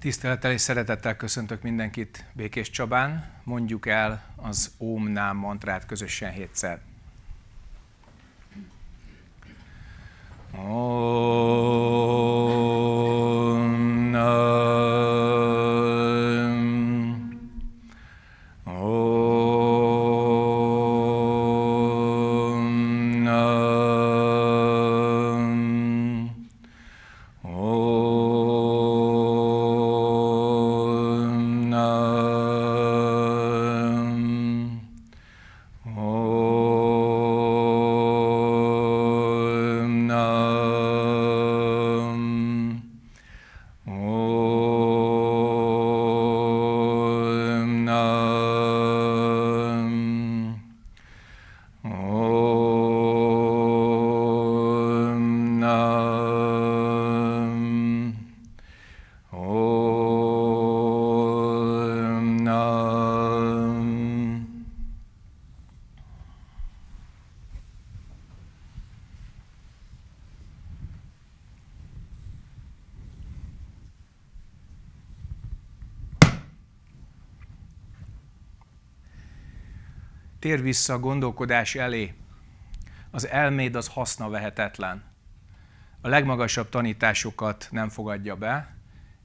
Tisztelettel és szeretettel köszöntök mindenkit Békés Csabán. Mondjuk el az om Nám mantrát közösen hétszer. Oh. tér vissza a gondolkodás elé. Az elméd az haszna vehetetlen. A legmagasabb tanításokat nem fogadja be,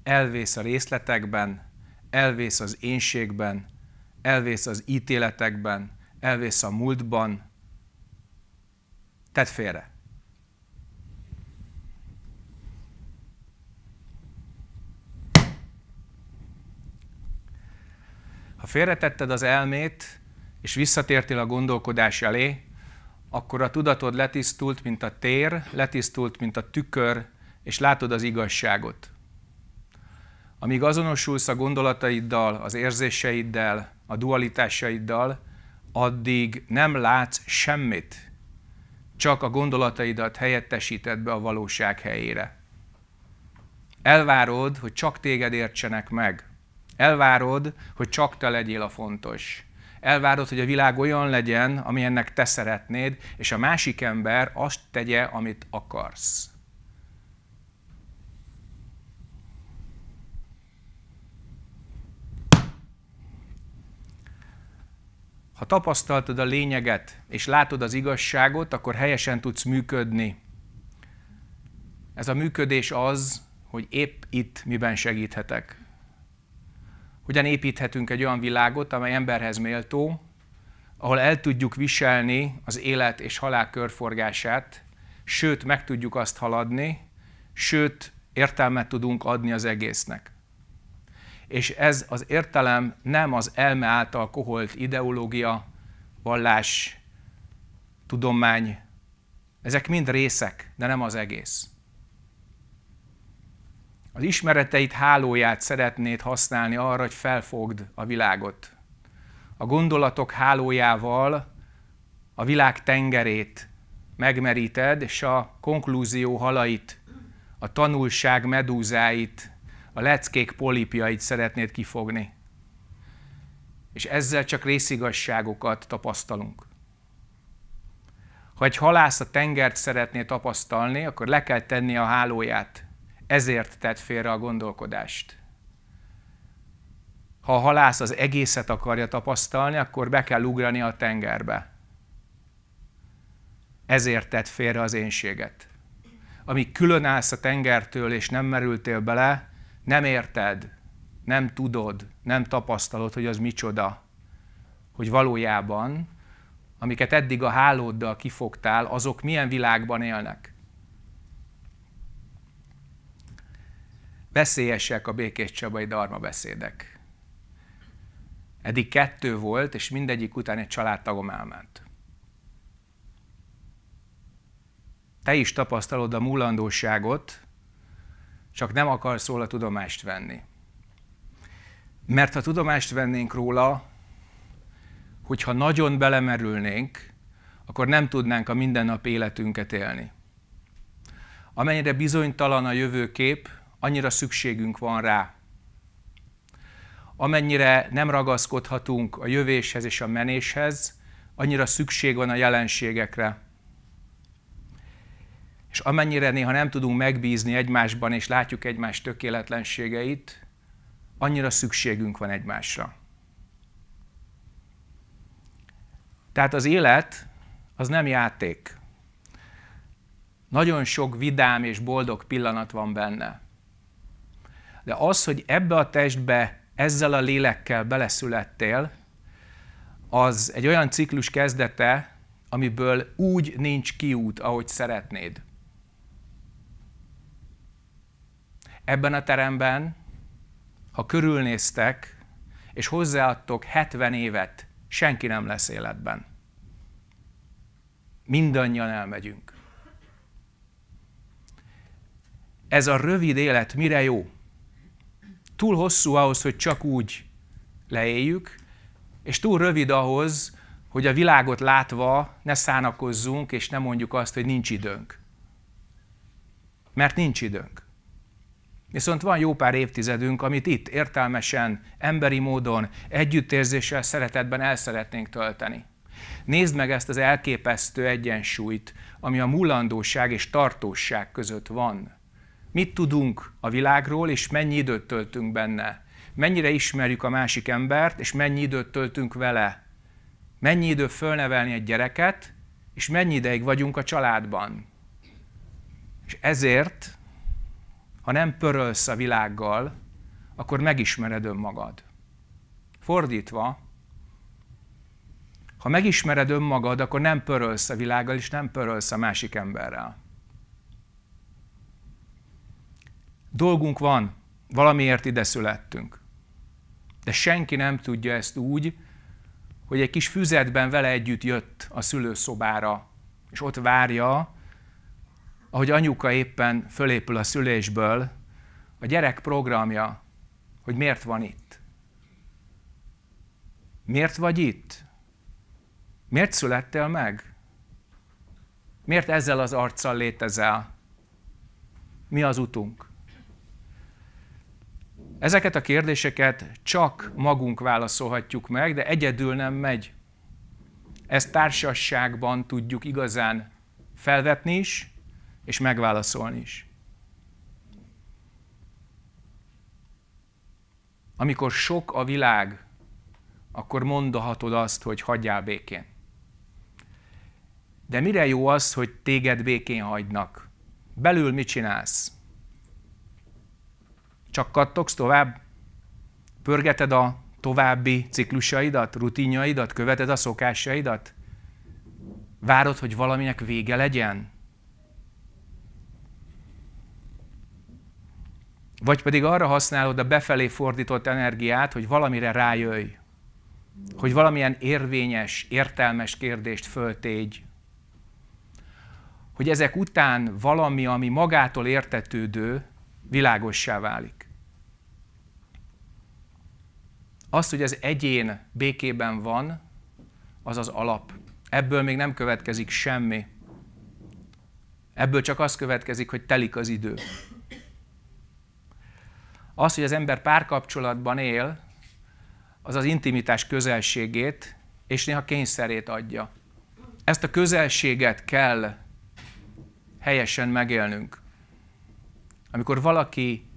elvész a részletekben, elvész az énségben, elvész az ítéletekben, elvész a múltban. Tedd félre. Ha félretetted az elmét, és visszatértél a gondolkodás elé, akkor a tudatod letisztult, mint a tér, letisztult, mint a tükör, és látod az igazságot. Amíg azonosulsz a gondolataiddal, az érzéseiddel, a dualitásaiddal, addig nem látsz semmit, csak a gondolataidat helyettesíted be a valóság helyére. Elvárod, hogy csak téged értsenek meg. Elvárod, hogy csak te legyél a fontos elvárod, hogy a világ olyan legyen, amilyennek te szeretnéd, és a másik ember azt tegye, amit akarsz. Ha tapasztaltad a lényeget, és látod az igazságot, akkor helyesen tudsz működni. Ez a működés az, hogy épp itt miben segíthetek. Hogyan építhetünk egy olyan világot, amely emberhez méltó, ahol el tudjuk viselni az élet és halál körforgását, sőt, meg tudjuk azt haladni, sőt, értelmet tudunk adni az egésznek. És ez az értelem nem az elme által koholt ideológia, vallás, tudomány, ezek mind részek, de nem az egész. Az ismereteit hálóját szeretnéd használni arra, hogy felfogd a világot. A gondolatok hálójával a világ tengerét megmeríted, és a konklúzió halait, a tanulság medúzáit, a leckék polipjait szeretnéd kifogni. És ezzel csak részigasságokat tapasztalunk. Ha egy halász a tengert szeretné tapasztalni, akkor le kell tenni a hálóját ezért tett félre a gondolkodást. Ha a halász az egészet akarja tapasztalni, akkor be kell ugrani a tengerbe. Ezért tett félre az énséget. Amíg külön állsz a tengertől, és nem merültél bele, nem érted, nem tudod, nem tapasztalod, hogy az micsoda. Hogy valójában, amiket eddig a hálóddal kifogtál, azok milyen világban élnek Veszélyesek a Békés Csabai Darma beszédek. Eddig kettő volt, és mindegyik után egy családtagom elment. Te is tapasztalod a múlandóságot, csak nem akarsz róla tudomást venni. Mert ha tudomást vennénk róla, hogyha nagyon belemerülnénk, akkor nem tudnánk a mindennapi életünket élni. Amennyire bizonytalan a jövőkép, annyira szükségünk van rá. Amennyire nem ragaszkodhatunk a jövéshez és a menéshez, annyira szükség van a jelenségekre. És amennyire néha nem tudunk megbízni egymásban, és látjuk egymás tökéletlenségeit, annyira szükségünk van egymásra. Tehát az élet az nem játék. Nagyon sok vidám és boldog pillanat van benne. De az, hogy ebbe a testbe, ezzel a lélekkel beleszülettél, az egy olyan ciklus kezdete, amiből úgy nincs kiút, ahogy szeretnéd. Ebben a teremben, ha körülnéztek, és hozzáadtok 70 évet, senki nem lesz életben. Mindannyian elmegyünk. Ez a rövid élet mire jó? túl hosszú ahhoz, hogy csak úgy leéljük, és túl rövid ahhoz, hogy a világot látva ne szánakozzunk, és ne mondjuk azt, hogy nincs időnk. Mert nincs időnk. Viszont van jó pár évtizedünk, amit itt értelmesen, emberi módon, együttérzéssel, szeretetben el szeretnénk tölteni. Nézd meg ezt az elképesztő egyensúlyt, ami a mulandóság és tartóság között van mit tudunk a világról, és mennyi időt töltünk benne. Mennyire ismerjük a másik embert, és mennyi időt töltünk vele. Mennyi idő fölnevelni egy gyereket, és mennyi ideig vagyunk a családban. És ezért, ha nem pörölsz a világgal, akkor megismered önmagad. Fordítva, ha megismered önmagad, akkor nem pörölsz a világgal, és nem pörölsz a másik emberrel. Dolgunk van, valamiért ide születtünk. De senki nem tudja ezt úgy, hogy egy kis füzetben vele együtt jött a szülőszobára, és ott várja, ahogy anyuka éppen fölépül a szülésből, a gyerek programja, hogy miért van itt. Miért vagy itt? Miért születtél meg? Miért ezzel az arccal létezel? Mi az utunk? Ezeket a kérdéseket csak magunk válaszolhatjuk meg, de egyedül nem megy. Ezt társasságban tudjuk igazán felvetni is, és megválaszolni is. Amikor sok a világ, akkor mondhatod azt, hogy hagyjál békén. De mire jó az, hogy téged békén hagynak? Belül mit csinálsz? csak kattogsz tovább, pörgeted a további ciklusaidat, rutinjaidat, követed a szokásaidat, várod, hogy valaminek vége legyen, Vagy pedig arra használod a befelé fordított energiát, hogy valamire rájöjj, hogy valamilyen érvényes, értelmes kérdést föltégy, hogy ezek után valami, ami magától értetődő, világossá válik. Az, hogy az egyén békében van, az az alap. Ebből még nem következik semmi. Ebből csak az következik, hogy telik az idő. Az, hogy az ember párkapcsolatban él, az az intimitás közelségét és néha kényszerét adja. Ezt a közelséget kell helyesen megélnünk. Amikor valaki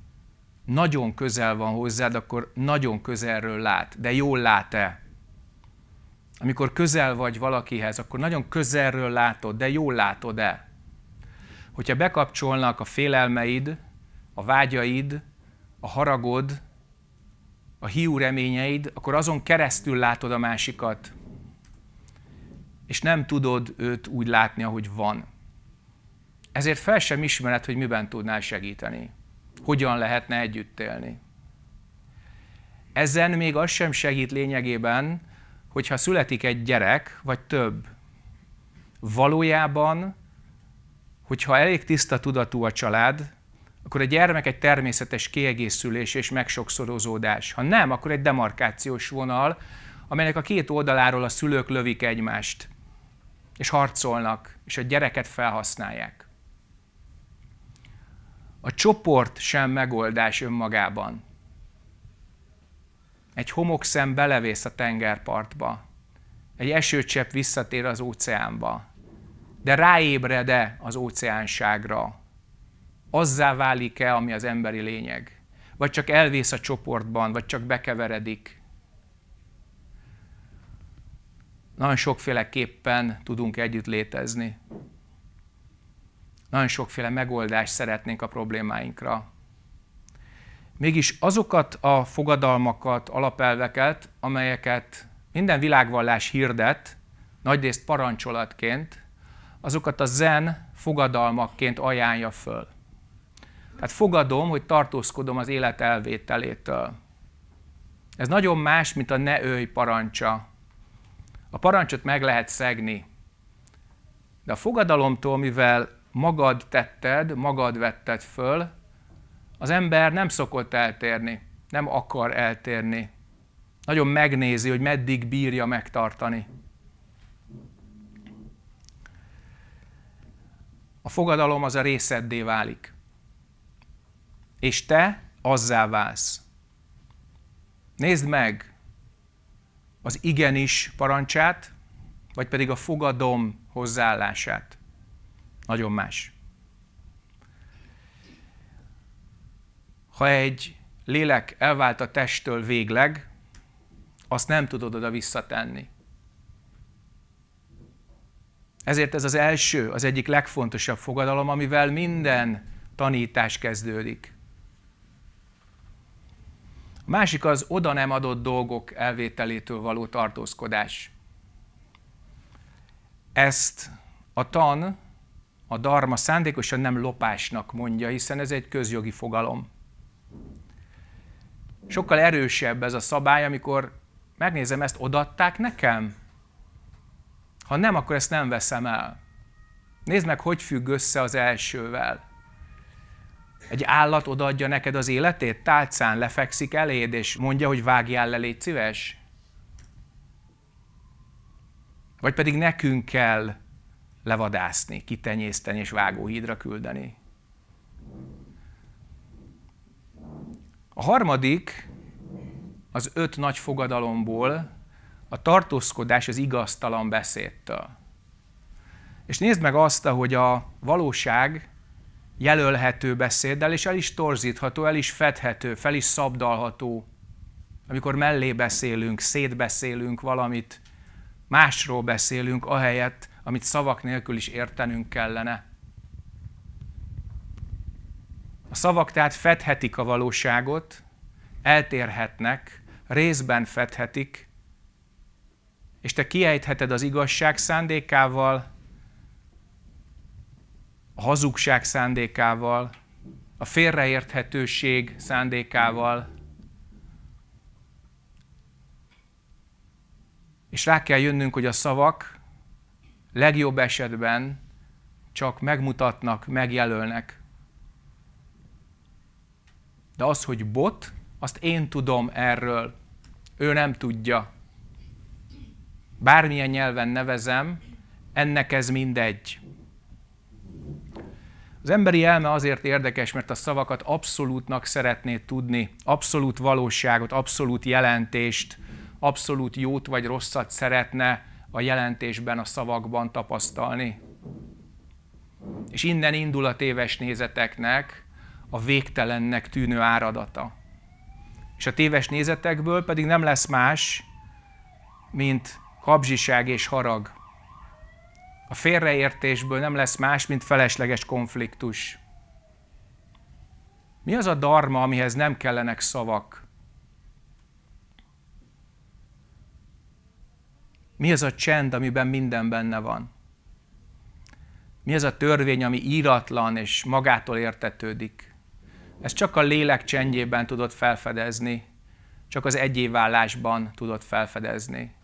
nagyon közel van hozzád, akkor nagyon közelről lát, de jól lát-e? Amikor közel vagy valakihez, akkor nagyon közelről látod, de jól látod-e? Hogyha bekapcsolnak a félelmeid, a vágyaid, a haragod, a hiú reményeid, akkor azon keresztül látod a másikat, és nem tudod őt úgy látni, ahogy van. Ezért fel sem ismered, hogy miben tudnál segíteni hogyan lehetne együtt élni. Ezen még az sem segít lényegében, hogyha születik egy gyerek, vagy több. Valójában, hogyha elég tiszta tudatú a család, akkor a gyermek egy természetes kiegészülés és megsokszorozódás. Ha nem, akkor egy demarkációs vonal, amelynek a két oldaláról a szülők lövik egymást, és harcolnak, és a gyereket felhasználják. A csoport sem megoldás önmagában. Egy homokszem belevész a tengerpartba, egy esőcsepp visszatér az óceánba, de ráébred-e az óceánságra? Azzá válik-e, ami az emberi lényeg? Vagy csak elvész a csoportban, vagy csak bekeveredik? Nagyon sokféleképpen tudunk együtt létezni. Nagyon sokféle megoldást szeretnénk a problémáinkra. Mégis azokat a fogadalmakat, alapelveket, amelyeket minden világvallás hirdet, nagyrészt parancsolatként, azokat a zen fogadalmakként ajánlja föl. Tehát fogadom, hogy tartózkodom az élet elvételétől. Ez nagyon más, mint a ne őj parancsa. A parancsot meg lehet szegni. De a fogadalomtól, mivel magad tetted, magad vetted föl, az ember nem szokott eltérni, nem akar eltérni. Nagyon megnézi, hogy meddig bírja megtartani. A fogadalom az a részeddé válik. És te azzá válsz. Nézd meg az igenis parancsát, vagy pedig a fogadom hozzáállását. Nagyon más. Ha egy lélek elvált a testtől végleg, azt nem tudod oda visszatenni. Ezért ez az első, az egyik legfontosabb fogadalom, amivel minden tanítás kezdődik. A másik az oda nem adott dolgok elvételétől való tartózkodás. Ezt a tan a darma szándékosan nem lopásnak mondja, hiszen ez egy közjogi fogalom. Sokkal erősebb ez a szabály, amikor megnézem, ezt odatták nekem? Ha nem, akkor ezt nem veszem el. Nézd meg, hogy függ össze az elsővel. Egy állat odaadja neked az életét, tálcán lefekszik eléd, és mondja, hogy vágjál le, légy szíves? Vagy pedig nekünk kell levadászni, kitenyészteni és vágóhídra küldeni. A harmadik az öt nagy fogadalomból a tartózkodás az igaztalan beszédtől. És nézd meg azt, hogy a valóság jelölhető beszéddel, és el is torzítható, el is fedhető, fel is szabdalható. Amikor mellé beszélünk, szétbeszélünk valamit, másról beszélünk, ahelyett, amit szavak nélkül is értenünk kellene. A szavak tehát fedhetik a valóságot, eltérhetnek, részben fedhetik, és te kiejtheted az igazság szándékával, a hazugság szándékával, a félreérthetőség szándékával, és rá kell jönnünk, hogy a szavak legjobb esetben csak megmutatnak, megjelölnek. De az, hogy bot, azt én tudom erről. Ő nem tudja. Bármilyen nyelven nevezem, ennek ez mindegy. Az emberi elme azért érdekes, mert a szavakat abszolútnak szeretné tudni, abszolút valóságot, abszolút jelentést, abszolút jót vagy rosszat szeretne a jelentésben, a szavakban tapasztalni. És innen indul a téves nézeteknek a végtelennek tűnő áradata. És a téves nézetekből pedig nem lesz más, mint habzsiság és harag. A félreértésből nem lesz más, mint felesleges konfliktus. Mi az a darma, amihez nem kellenek szavak? Mi ez a csend, amiben minden benne van? Mi ez a törvény, ami íratlan és magától értetődik? Ezt csak a lélek csendjében tudod felfedezni, csak az egyévállásban tudod felfedezni.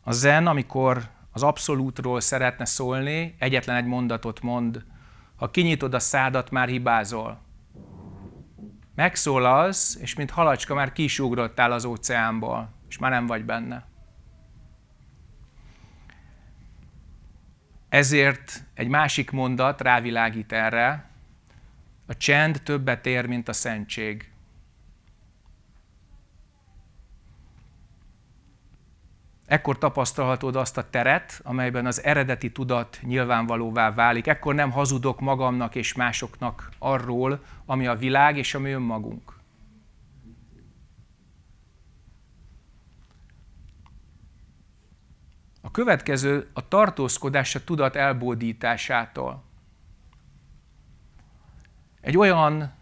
A zen, amikor az abszolútról szeretne szólni, egyetlen egy mondatot mond. Ha kinyitod a szádat, már hibázol. Megszólalsz, és mint halacska már kisugrottál az óceánból és már nem vagy benne. Ezért egy másik mondat rávilágít erre, a csend többet ér, mint a szentség. Ekkor tapasztalhatod azt a teret, amelyben az eredeti tudat nyilvánvalóvá válik. Ekkor nem hazudok magamnak és másoknak arról, ami a világ és ami önmagunk. következő a tartózkodás a tudat elbódításától. Egy olyan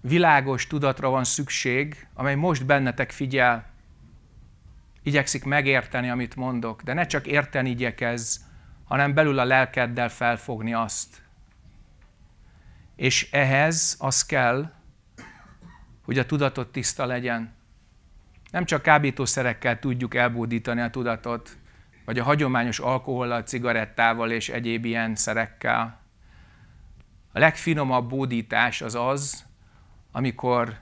világos tudatra van szükség, amely most bennetek figyel, igyekszik megérteni, amit mondok, de ne csak érteni igyekezz, hanem belül a lelkeddel felfogni azt. És ehhez az kell, hogy a tudatod tiszta legyen. Nem csak kábítószerekkel tudjuk elbódítani a tudatot, vagy a hagyományos alkohollal, cigarettával és egyéb ilyen szerekkel. A legfinomabb bódítás az az, amikor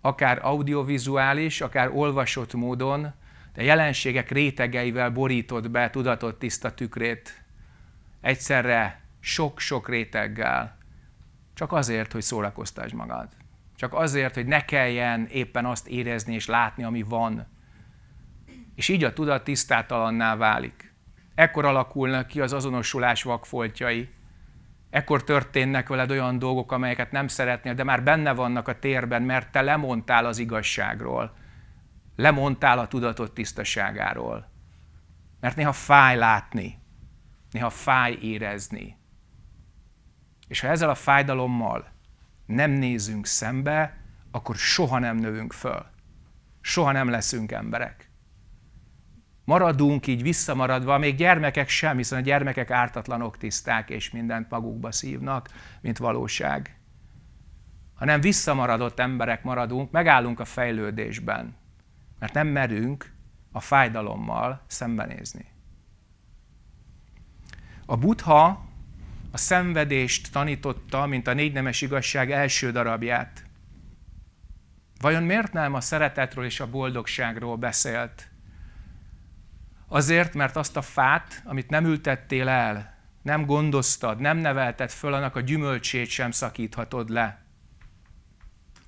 akár audiovizuális, akár olvasott módon, de jelenségek rétegeivel borított be tudatot tiszta tükrét, egyszerre sok-sok réteggel, csak azért, hogy szórakoztasd magad. Csak azért, hogy ne kelljen éppen azt érezni és látni, ami van. És így a tudat tisztátalanná válik. Ekkor alakulnak ki az azonosulás vakfoltjai. Ekkor történnek veled olyan dolgok, amelyeket nem szeretnél, de már benne vannak a térben, mert te lemondtál az igazságról. Lemondtál a tudatot tisztaságáról. Mert néha fáj látni, néha fáj érezni. És ha ezzel a fájdalommal nem nézünk szembe, akkor soha nem növünk föl. Soha nem leszünk emberek. Maradunk így visszamaradva, még gyermekek sem, hiszen a gyermekek ártatlanok, tiszták és mindent magukba szívnak, mint valóság. Hanem visszamaradott emberek maradunk, megállunk a fejlődésben, mert nem merünk a fájdalommal szembenézni. A buddha a szenvedést tanította, mint a négy nemes igazság első darabját. Vajon miért nem a szeretetről és a boldogságról beszélt? Azért, mert azt a fát, amit nem ültettél el, nem gondoztad, nem nevelted föl, annak a gyümölcsét sem szakíthatod le.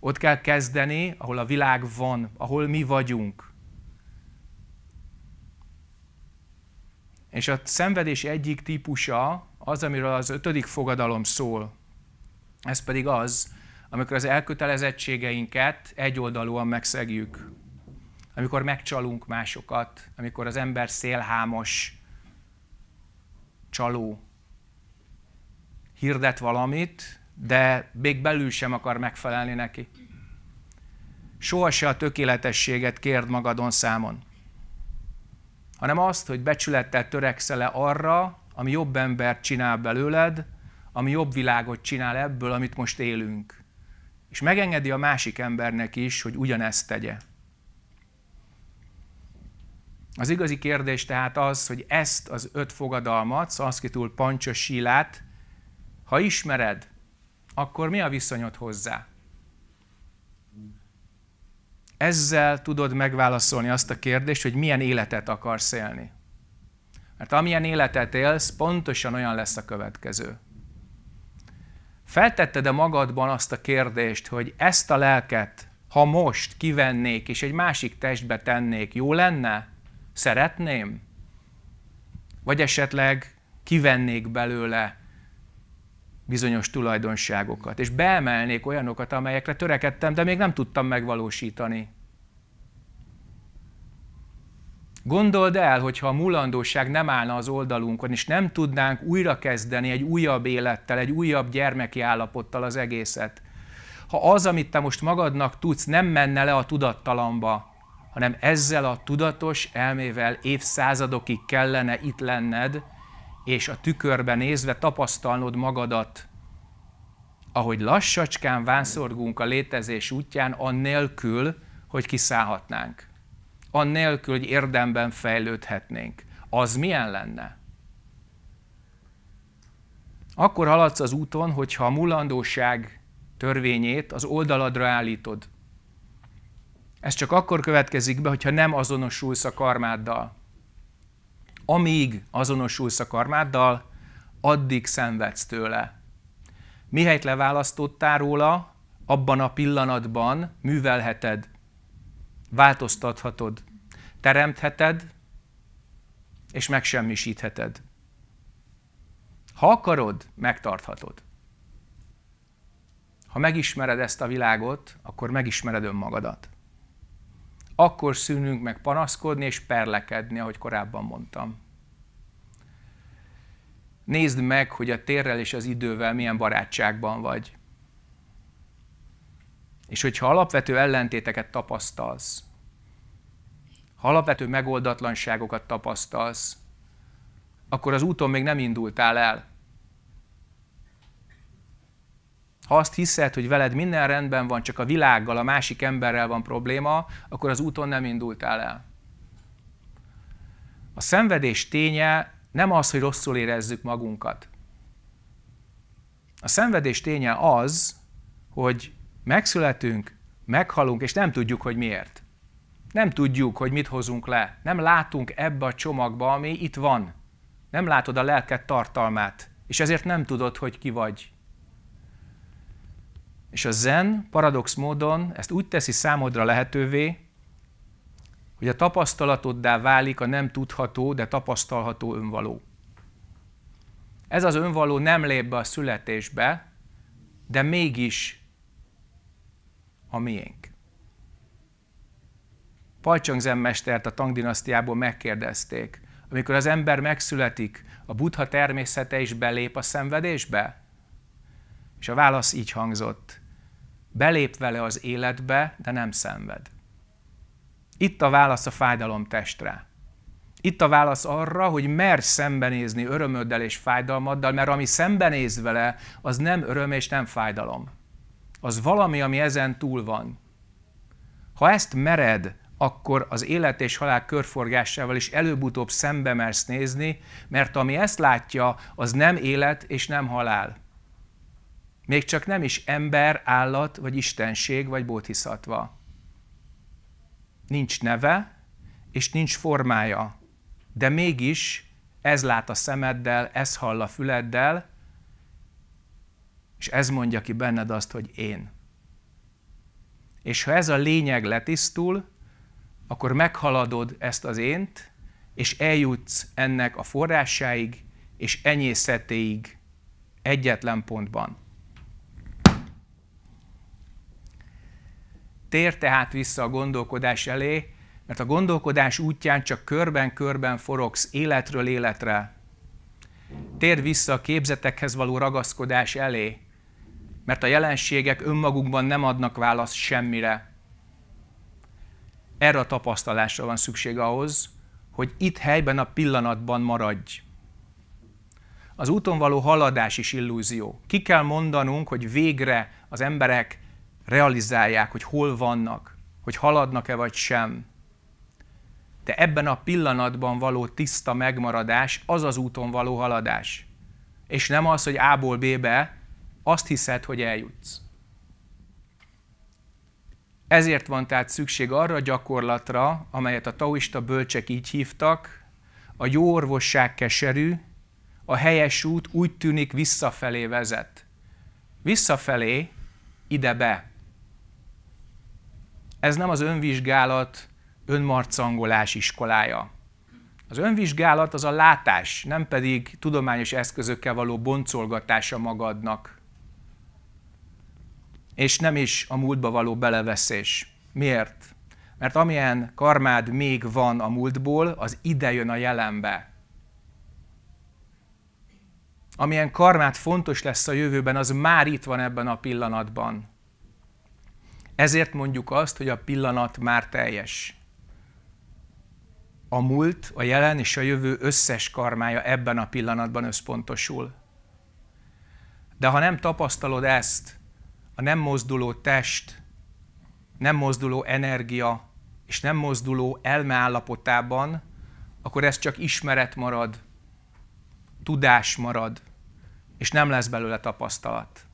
Ott kell kezdeni, ahol a világ van, ahol mi vagyunk. És a szenvedés egyik típusa az, amiről az ötödik fogadalom szól, ez pedig az, amikor az elkötelezettségeinket egyoldalúan megszegjük, amikor megcsalunk másokat, amikor az ember szélhámos, csaló, hirdet valamit, de még belül sem akar megfelelni neki. Soha se a tökéletességet kérd magadon számon, hanem azt, hogy becsülettel törekszel-e arra, ami jobb embert csinál belőled, ami jobb világot csinál ebből, amit most élünk. És megengedi a másik embernek is, hogy ugyanezt tegye. Az igazi kérdés tehát az, hogy ezt az öt fogadalmat, szanszkitul pancsos sílát, ha ismered, akkor mi a viszonyod hozzá? Ezzel tudod megválaszolni azt a kérdést, hogy milyen életet akarsz élni. Mert amilyen életet élsz, pontosan olyan lesz a következő. Feltetted-e magadban azt a kérdést, hogy ezt a lelket, ha most kivennék és egy másik testbe tennék, jó lenne? Szeretném? Vagy esetleg kivennék belőle bizonyos tulajdonságokat, és beemelnék olyanokat, amelyekre törekedtem, de még nem tudtam megvalósítani. Gondold el, hogyha a mulandóság nem állna az oldalunkon, és nem tudnánk újrakezdeni egy újabb élettel, egy újabb gyermeki állapottal az egészet. Ha az, amit te most magadnak tudsz, nem menne le a tudattalamba, hanem ezzel a tudatos elmével évszázadokig kellene itt lenned, és a tükörbe nézve tapasztalnod magadat, ahogy lassacskán vánszorgunk a létezés útján, annélkül, hogy kiszállhatnánk annélkül, hogy érdemben fejlődhetnénk. Az milyen lenne? Akkor haladsz az úton, hogyha a mulandóság törvényét az oldaladra állítod. Ez csak akkor következik be, hogyha nem azonosulsz a karmáddal. Amíg azonosulsz a karmáddal, addig szenvedsz tőle. Mihelyt leválasztottál róla, abban a pillanatban művelheted, változtathatod teremtheted, és megsemmisítheted. Ha akarod, megtarthatod. Ha megismered ezt a világot, akkor megismered önmagadat. Akkor szűnünk meg panaszkodni és perlekedni, ahogy korábban mondtam. Nézd meg, hogy a térrel és az idővel milyen barátságban vagy. És hogyha alapvető ellentéteket tapasztalsz, ha alapvető megoldatlanságokat tapasztalsz, akkor az úton még nem indultál el. Ha azt hiszed, hogy veled minden rendben van, csak a világgal, a másik emberrel van probléma, akkor az úton nem indultál el. A szenvedés ténye nem az, hogy rosszul érezzük magunkat. A szenvedés ténye az, hogy megszületünk, meghalunk, és nem tudjuk, hogy miért. Nem tudjuk, hogy mit hozunk le. Nem látunk ebbe a csomagba, ami itt van. Nem látod a lelked tartalmát, és ezért nem tudod, hogy ki vagy. És a zen paradox módon ezt úgy teszi számodra lehetővé, hogy a tapasztalatoddá válik a nem tudható, de tapasztalható önvaló. Ez az önvaló nem lép be a születésbe, de mégis a miénk. Palcsong a a dinasztiából megkérdezték. Amikor az ember megszületik, a buddha természete is belép a szenvedésbe? És a válasz így hangzott. Belép vele az életbe, de nem szenved. Itt a válasz a fájdalom testre. Itt a válasz arra, hogy mer szembenézni örömöddel és fájdalmaddal, mert ami szembenéz vele, az nem öröm és nem fájdalom. Az valami, ami ezen túl van. Ha ezt mered, akkor az élet és halál körforgásával is előbb-utóbb szembe mersz nézni, mert ami ezt látja, az nem élet és nem halál. Még csak nem is ember, állat, vagy istenség, vagy bóthiszatva. Nincs neve, és nincs formája, de mégis ez lát a szemeddel, ez hall a füleddel, és ez mondja ki benned azt, hogy én. És ha ez a lényeg letisztul, akkor meghaladod ezt az ént, és eljutsz ennek a forrásáig és enyészetéig egyetlen pontban. Tér tehát vissza a gondolkodás elé, mert a gondolkodás útján csak körben-körben forogsz életről életre. Tér vissza a képzetekhez való ragaszkodás elé, mert a jelenségek önmagukban nem adnak választ semmire erre a tapasztalásra van szükség ahhoz, hogy itt helyben a pillanatban maradj. Az úton való haladás is illúzió. Ki kell mondanunk, hogy végre az emberek realizálják, hogy hol vannak, hogy haladnak-e vagy sem. De ebben a pillanatban való tiszta megmaradás az az úton való haladás. És nem az, hogy A-ból B-be azt hiszed, hogy eljutsz. Ezért van tehát szükség arra a gyakorlatra, amelyet a taoista bölcsek így hívtak, a jó orvosság keserű, a helyes út úgy tűnik visszafelé vezet. Visszafelé, ide be. Ez nem az önvizsgálat, önmarcangolás iskolája. Az önvizsgálat az a látás, nem pedig tudományos eszközökkel való boncolgatása magadnak és nem is a múltba való beleveszés. Miért? Mert amilyen karmád még van a múltból, az ide jön a jelenbe. Amilyen karmád fontos lesz a jövőben, az már itt van ebben a pillanatban. Ezért mondjuk azt, hogy a pillanat már teljes. A múlt, a jelen és a jövő összes karmája ebben a pillanatban összpontosul. De ha nem tapasztalod ezt, a nem mozduló test, nem mozduló energia és nem mozduló elme állapotában, akkor ez csak ismeret marad, tudás marad, és nem lesz belőle tapasztalat.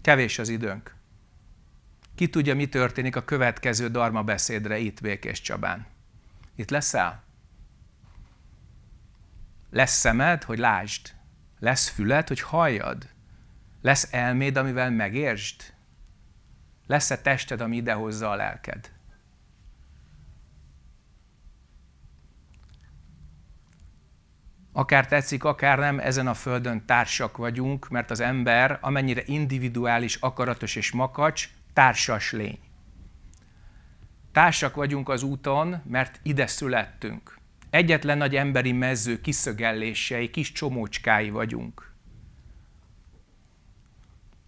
Kevés az időnk. Ki tudja, mi történik a következő darma beszédre itt Békés Csabán? Itt leszel? Lesz szemed, hogy lásd. Lesz füled, hogy halljad? Lesz elméd, amivel megértsd? Lesz-e tested, ami idehozza a lelked? akár tetszik, akár nem, ezen a földön társak vagyunk, mert az ember, amennyire individuális, akaratos és makacs, társas lény. Társak vagyunk az úton, mert ide születtünk. Egyetlen nagy emberi mező kiszögellései, kis csomócskái vagyunk.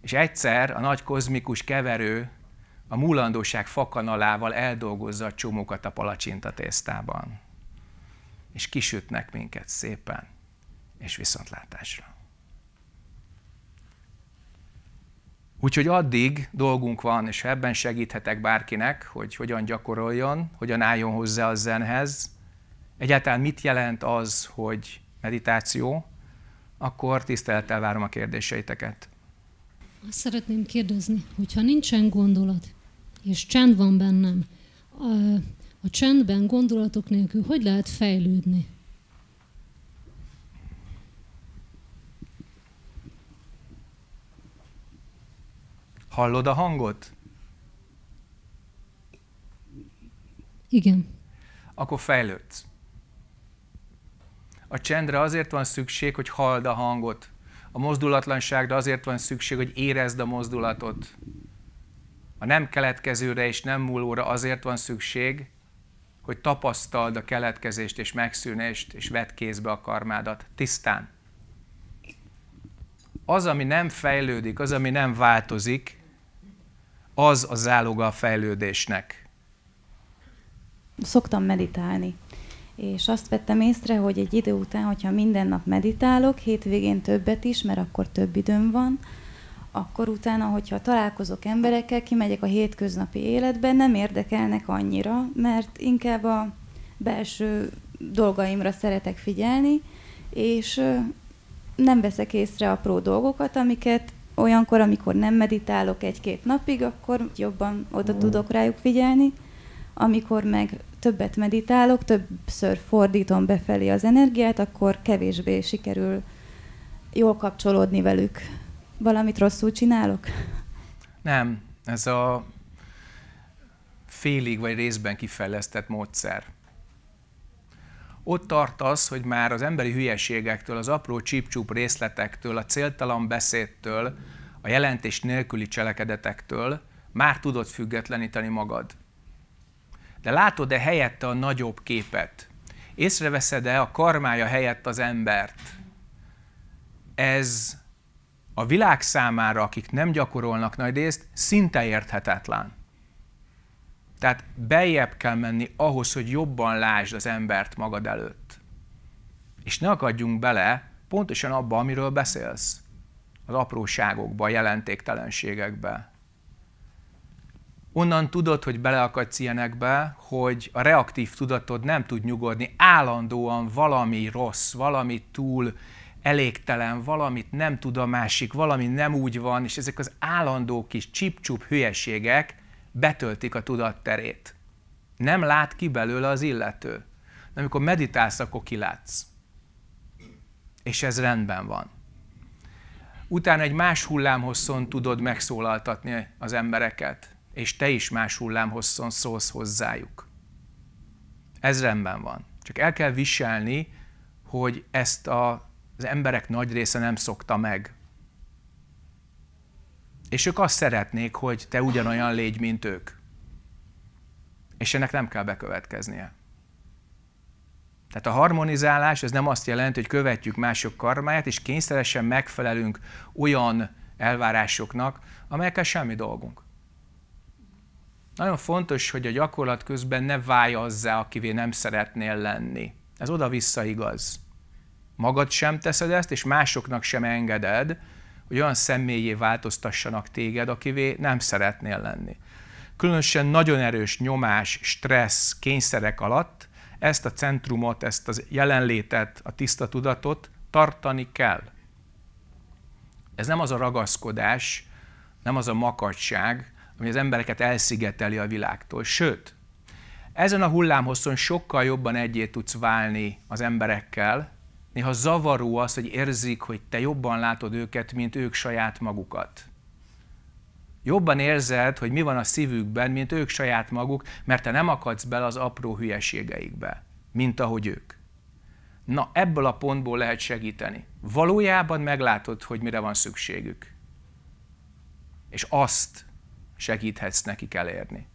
És egyszer a nagy kozmikus keverő a múlandóság fakanalával eldolgozza a csomókat a palacsinta tésztában. És kisütnek minket szépen, és viszontlátásra. Úgyhogy addig dolgunk van, és ebben segíthetek bárkinek, hogy hogyan gyakoroljon, hogyan álljon hozzá a zenhez, egyáltalán mit jelent az, hogy meditáció, akkor tisztelettel várom a kérdéseiteket. Azt szeretném kérdezni, hogyha nincsen gondolat, és csend van bennem, a, a csendben gondolatok nélkül hogy lehet fejlődni? Hallod a hangot? Igen. Akkor fejlődsz. A csendre azért van szükség, hogy halld a hangot. A mozdulatlanságra azért van szükség, hogy érezd a mozdulatot. A nem keletkezőre és nem múlóra azért van szükség, hogy tapasztald a keletkezést és megszűnést, és vedd kézbe a karmádat. Tisztán. Az, ami nem fejlődik, az, ami nem változik, az a záloga a fejlődésnek. Szoktam meditálni és azt vettem észre, hogy egy idő után, hogyha minden nap meditálok, hétvégén többet is, mert akkor több időm van, akkor utána, hogyha találkozok emberekkel, kimegyek a hétköznapi életben, nem érdekelnek annyira, mert inkább a belső dolgaimra szeretek figyelni, és nem veszek észre apró dolgokat, amiket olyankor, amikor nem meditálok egy-két napig, akkor jobban oda tudok rájuk figyelni, amikor meg többet meditálok, többször fordítom befelé az energiát, akkor kevésbé sikerül jól kapcsolódni velük. Valamit rosszul csinálok? Nem, ez a félig vagy részben kifejlesztett módszer. Ott tart az, hogy már az emberi hülyeségektől, az apró csípcsúp részletektől, a céltalan beszédtől, a jelentés nélküli cselekedetektől már tudod függetleníteni magad. De látod-e helyette a nagyobb képet? Észreveszed-e a karmája helyett az embert? Ez a világ számára, akik nem gyakorolnak nagy részt, szinte érthetetlen. Tehát bejebb kell menni ahhoz, hogy jobban lásd az embert magad előtt. És ne akadjunk bele pontosan abba, amiről beszélsz. Az apróságokba, a jelentéktelenségekbe onnan tudod, hogy beleakadsz ilyenekbe, hogy a reaktív tudatod nem tud nyugodni, állandóan valami rossz, valami túl elégtelen, valamit nem tud a másik, valami nem úgy van, és ezek az állandó kis csipcsup hülyeségek betöltik a tudatterét. Nem lát ki belőle az illető. De amikor meditálsz, akkor kilátsz. És ez rendben van. Utána egy más hullámhosszon tudod megszólaltatni az embereket és te is más hullámhosszon szólsz hozzájuk. Ez rendben van. Csak el kell viselni, hogy ezt a, az emberek nagy része nem szokta meg. És ők azt szeretnék, hogy te ugyanolyan légy, mint ők. És ennek nem kell bekövetkeznie. Tehát a harmonizálás ez nem azt jelenti, hogy követjük mások karmáját, és kényszeresen megfelelünk olyan elvárásoknak, amelyekkel semmi dolgunk. Nagyon fontos, hogy a gyakorlat közben ne válj azzá, akivé nem szeretnél lenni. Ez oda-vissza igaz. Magad sem teszed ezt, és másoknak sem engeded, hogy olyan személyé változtassanak téged, akivé nem szeretnél lenni. Különösen nagyon erős nyomás, stressz, kényszerek alatt ezt a centrumot, ezt a jelenlétet, a tiszta tudatot tartani kell. Ez nem az a ragaszkodás, nem az a makacság ami az embereket elszigeteli a világtól. Sőt, ezen a hullámhosszon sokkal jobban egyé tudsz válni az emberekkel, néha zavaró az, hogy érzik, hogy te jobban látod őket, mint ők saját magukat. Jobban érzed, hogy mi van a szívükben, mint ők saját maguk, mert te nem akadsz bele az apró hülyeségeikbe, mint ahogy ők. Na, ebből a pontból lehet segíteni. Valójában meglátod, hogy mire van szükségük. És azt segíthetsz nekik elérni.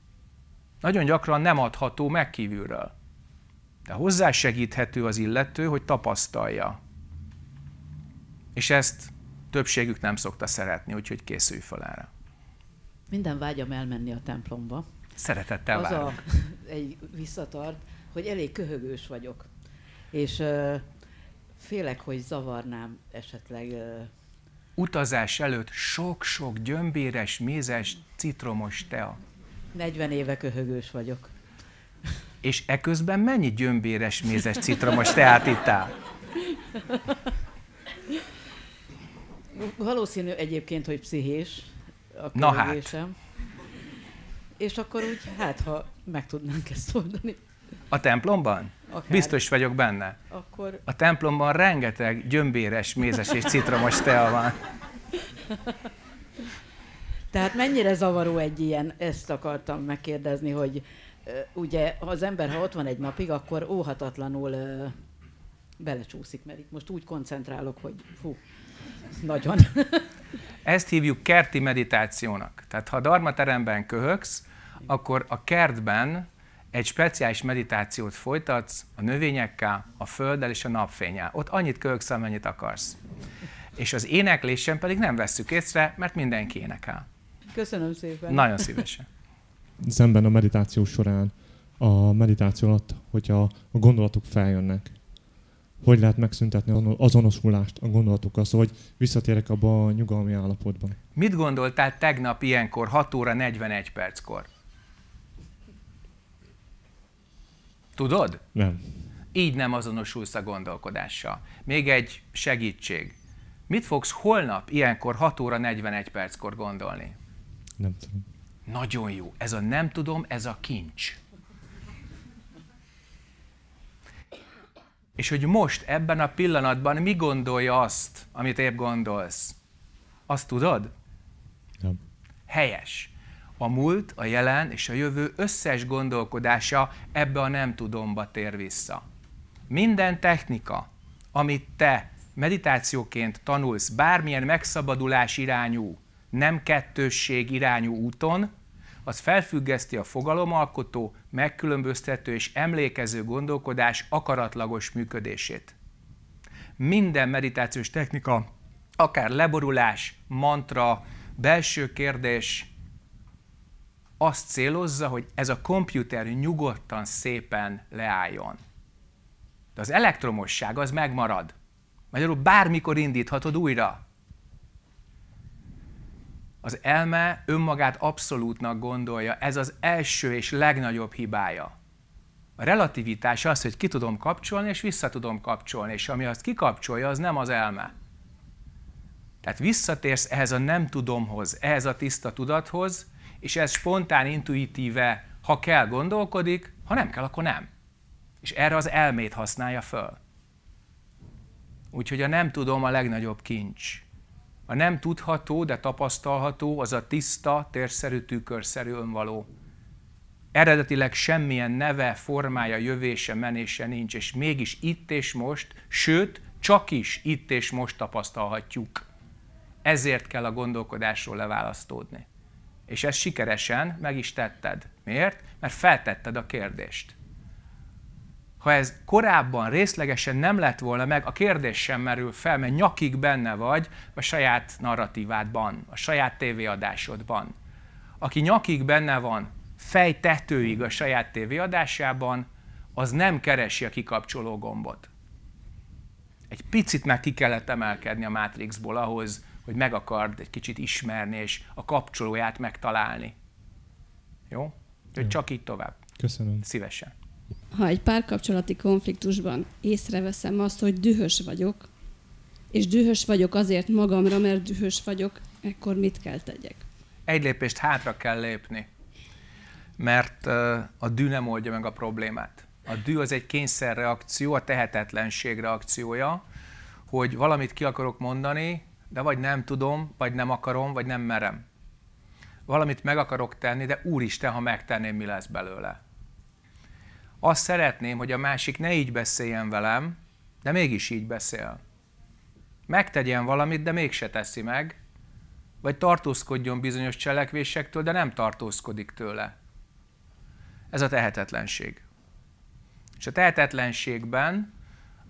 Nagyon gyakran nem adható meg kívülről. De hozzá segíthető az illető, hogy tapasztalja. És ezt többségük nem szokta szeretni, úgyhogy készülj fel erre. Minden vágyam elmenni a templomba. Szeretettel az várok. A, egy visszatart, hogy elég köhögős vagyok. És ö, félek, hogy zavarnám esetleg ö, utazás előtt sok-sok gyömbéres, mézes, citromos tea. 40 éve köhögős vagyok. És eközben mennyi gyömbéres, mézes, citromos teát ittál? Valószínű egyébként, hogy pszichés. A Na hát. És akkor úgy, hát ha meg tudnánk ezt oldani. A templomban? Akár. Biztos vagyok benne. Akkor... A templomban rengeteg gyömbéres, mézes és citromos tea van. Tehát mennyire zavaró egy ilyen, ezt akartam megkérdezni, hogy ugye az ember, ha ott van egy napig, akkor óhatatlanul ö, belecsúszik, mert itt most úgy koncentrálok, hogy fú, nagyon. Ezt hívjuk kerti meditációnak. Tehát ha a darmateremben köhögsz, akkor a kertben egy speciális meditációt folytatsz a növényekkel, a földdel és a napfényel. Ott annyit kölksz, amennyit akarsz. És az éneklésen pedig nem veszük észre, mert mindenki énekel. Köszönöm szépen. Nagyon szívesen. Szemben a meditáció során, a meditáció alatt, hogyha a gondolatok feljönnek, hogy lehet megszüntetni azonosulást a gondolatokkal, szóval hogy visszatérek abba a nyugalmi állapotban. Mit gondoltál tegnap ilyenkor, 6 óra 41 perckor? Tudod? Nem. Így nem azonosulsz a gondolkodással. Még egy segítség. Mit fogsz holnap ilyenkor 6 óra 41 perckor gondolni? Nem tudom. Nagyon jó. Ez a nem tudom, ez a kincs. És hogy most, ebben a pillanatban mi gondolja azt, amit épp gondolsz? Azt tudod? Nem. Helyes a múlt, a jelen és a jövő összes gondolkodása ebbe a nem tudomba tér vissza. Minden technika, amit te meditációként tanulsz, bármilyen megszabadulás irányú, nem kettősség irányú úton, az felfüggeszti a fogalomalkotó, megkülönböztető és emlékező gondolkodás akaratlagos működését. Minden meditációs technika, akár leborulás, mantra, belső kérdés, azt célozza, hogy ez a komputer nyugodtan szépen leálljon. De az elektromosság az megmarad. Magyarul bármikor indíthatod újra. Az elme önmagát abszolútnak gondolja, ez az első és legnagyobb hibája. A relativitás az, hogy ki tudom kapcsolni, és vissza tudom kapcsolni, és ami azt kikapcsolja, az nem az elme. Tehát visszatérsz ehhez a nem tudomhoz, ehhez a tiszta tudathoz, és ez spontán, intuitíve, ha kell, gondolkodik, ha nem kell, akkor nem. És erre az elmét használja föl. Úgyhogy a nem tudom a legnagyobb kincs. A nem tudható, de tapasztalható, az a tiszta, térszerű, tükörszerű önvaló. Eredetileg semmilyen neve, formája, jövése, menése nincs, és mégis itt és most, sőt, csak is itt és most tapasztalhatjuk. Ezért kell a gondolkodásról leválasztódni. És ezt sikeresen meg is tetted. Miért? Mert feltetted a kérdést. Ha ez korábban részlegesen nem lett volna meg, a kérdés sem merül fel, mert nyakig benne vagy a saját narratívádban, a saját tévéadásodban. Aki nyakig benne van, fejtetőig a saját tévéadásában, az nem keresi a kikapcsoló gombot. Egy picit meg ki kellett emelkedni a Matrixból ahhoz, hogy meg akard egy kicsit ismerni, és a kapcsolóját megtalálni. Jó? Hogy csak így tovább. Köszönöm. Szívesen. Ha egy párkapcsolati konfliktusban észreveszem azt, hogy dühös vagyok, és dühös vagyok azért magamra, mert dühös vagyok, akkor mit kell tegyek? Egy lépést hátra kell lépni, mert a dű nem oldja meg a problémát. A dű az egy kényszerreakció, a tehetetlenség reakciója, hogy valamit ki akarok mondani, de vagy nem tudom, vagy nem akarom, vagy nem merem. Valamit meg akarok tenni, de úristen, ha megtenném, mi lesz belőle. Azt szeretném, hogy a másik ne így beszéljen velem, de mégis így beszél. Megtegyen valamit, de mégse teszi meg, vagy tartózkodjon bizonyos cselekvésektől, de nem tartózkodik tőle. Ez a tehetetlenség. És a tehetetlenségben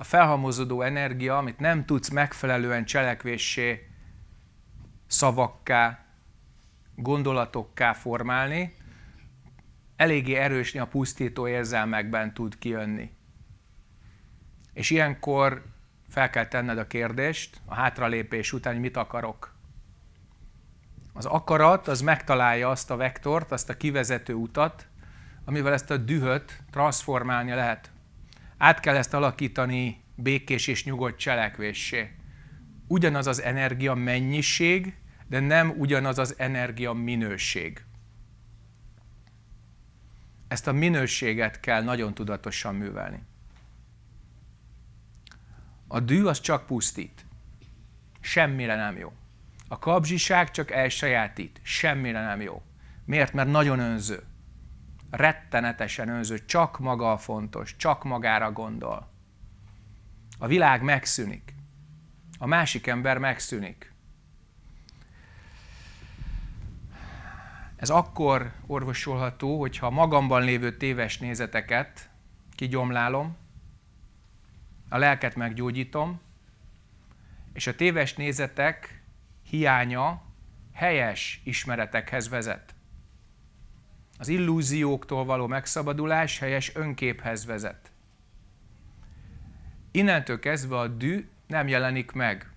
a felhalmozódó energia, amit nem tudsz megfelelően cselekvéssé, szavakká, gondolatokká formálni, eléggé erősni a pusztító érzelmekben tud kijönni. És ilyenkor fel kell tenned a kérdést a hátralépés után, hogy mit akarok. Az akarat az megtalálja azt a vektort, azt a kivezető utat, amivel ezt a dühöt transformálni lehet. Át kell ezt alakítani békés és nyugodt cselekvéssé. Ugyanaz az energia mennyiség, de nem ugyanaz az energia minőség. Ezt a minőséget kell nagyon tudatosan művelni. A dű az csak pusztít. Semmire nem jó. A kapzsiság csak elsajátít. Semmire nem jó. Miért? Mert nagyon önző rettenetesen önző, csak maga a fontos, csak magára gondol. A világ megszűnik. A másik ember megszűnik. Ez akkor orvosolható, hogyha magamban lévő téves nézeteket kigyomlálom, a lelket meggyógyítom, és a téves nézetek hiánya helyes ismeretekhez vezet. Az illúzióktól való megszabadulás helyes önképhez vezet. Innentől kezdve a dű nem jelenik meg.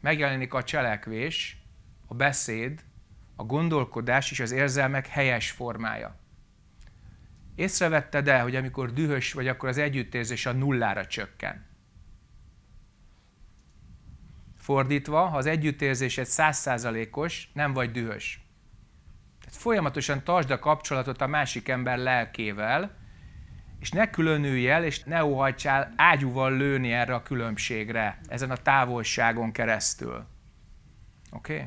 Megjelenik a cselekvés, a beszéd, a gondolkodás és az érzelmek helyes formája. Észrevetted el, hogy amikor dühös vagy, akkor az együttérzés a nullára csökken. Fordítva, ha az együttérzésed százszázalékos, nem vagy dühös. Tehát folyamatosan tartsd a kapcsolatot a másik ember lelkével, és ne különülj el, és ne óhajtsál ágyúval lőni erre a különbségre, ezen a távolságon keresztül. Oké? Okay?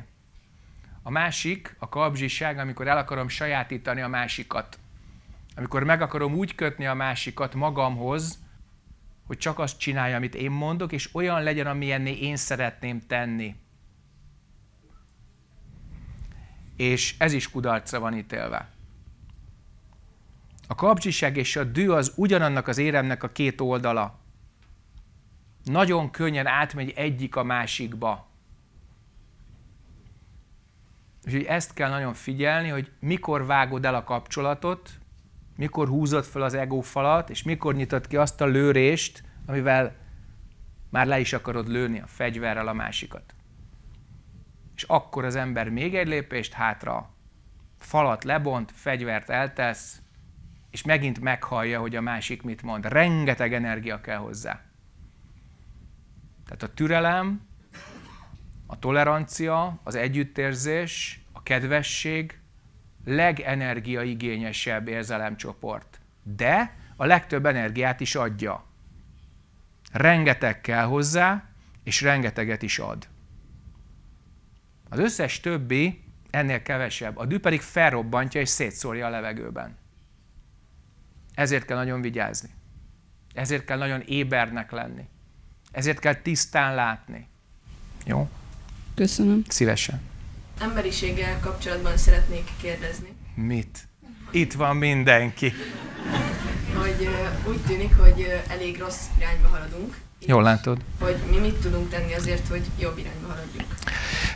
A másik, a kapzsiság, amikor el akarom sajátítani a másikat. Amikor meg akarom úgy kötni a másikat magamhoz, hogy csak azt csinálja, amit én mondok, és olyan legyen, amilyenné én szeretném tenni. és ez is kudarcra van ítélve. A kapcsiság és a dű az ugyanannak az éremnek a két oldala. Nagyon könnyen átmegy egyik a másikba. Úgyhogy ezt kell nagyon figyelni, hogy mikor vágod el a kapcsolatot, mikor húzod fel az egófalat, és mikor nyitod ki azt a lőrést, amivel már le is akarod lőni a fegyverrel a másikat és akkor az ember még egy lépést hátra, falat lebont, fegyvert eltesz, és megint meghallja, hogy a másik mit mond. Rengeteg energia kell hozzá. Tehát a türelem, a tolerancia, az együttérzés, a kedvesség legenergiaigényesebb érzelemcsoport. De a legtöbb energiát is adja. Rengeteg kell hozzá, és rengeteget is ad. Az összes többi ennél kevesebb. A dű pedig felrobbantja és szétszórja a levegőben. Ezért kell nagyon vigyázni. Ezért kell nagyon ébernek lenni. Ezért kell tisztán látni. Jó? Köszönöm. Szívesen. Emberiséggel kapcsolatban szeretnék kérdezni. Mit? Itt van mindenki. Hogy úgy tűnik, hogy elég rossz irányba haladunk. Jól látod. Hogy mi mit tudunk tenni azért, hogy jobb irányba haladjunk.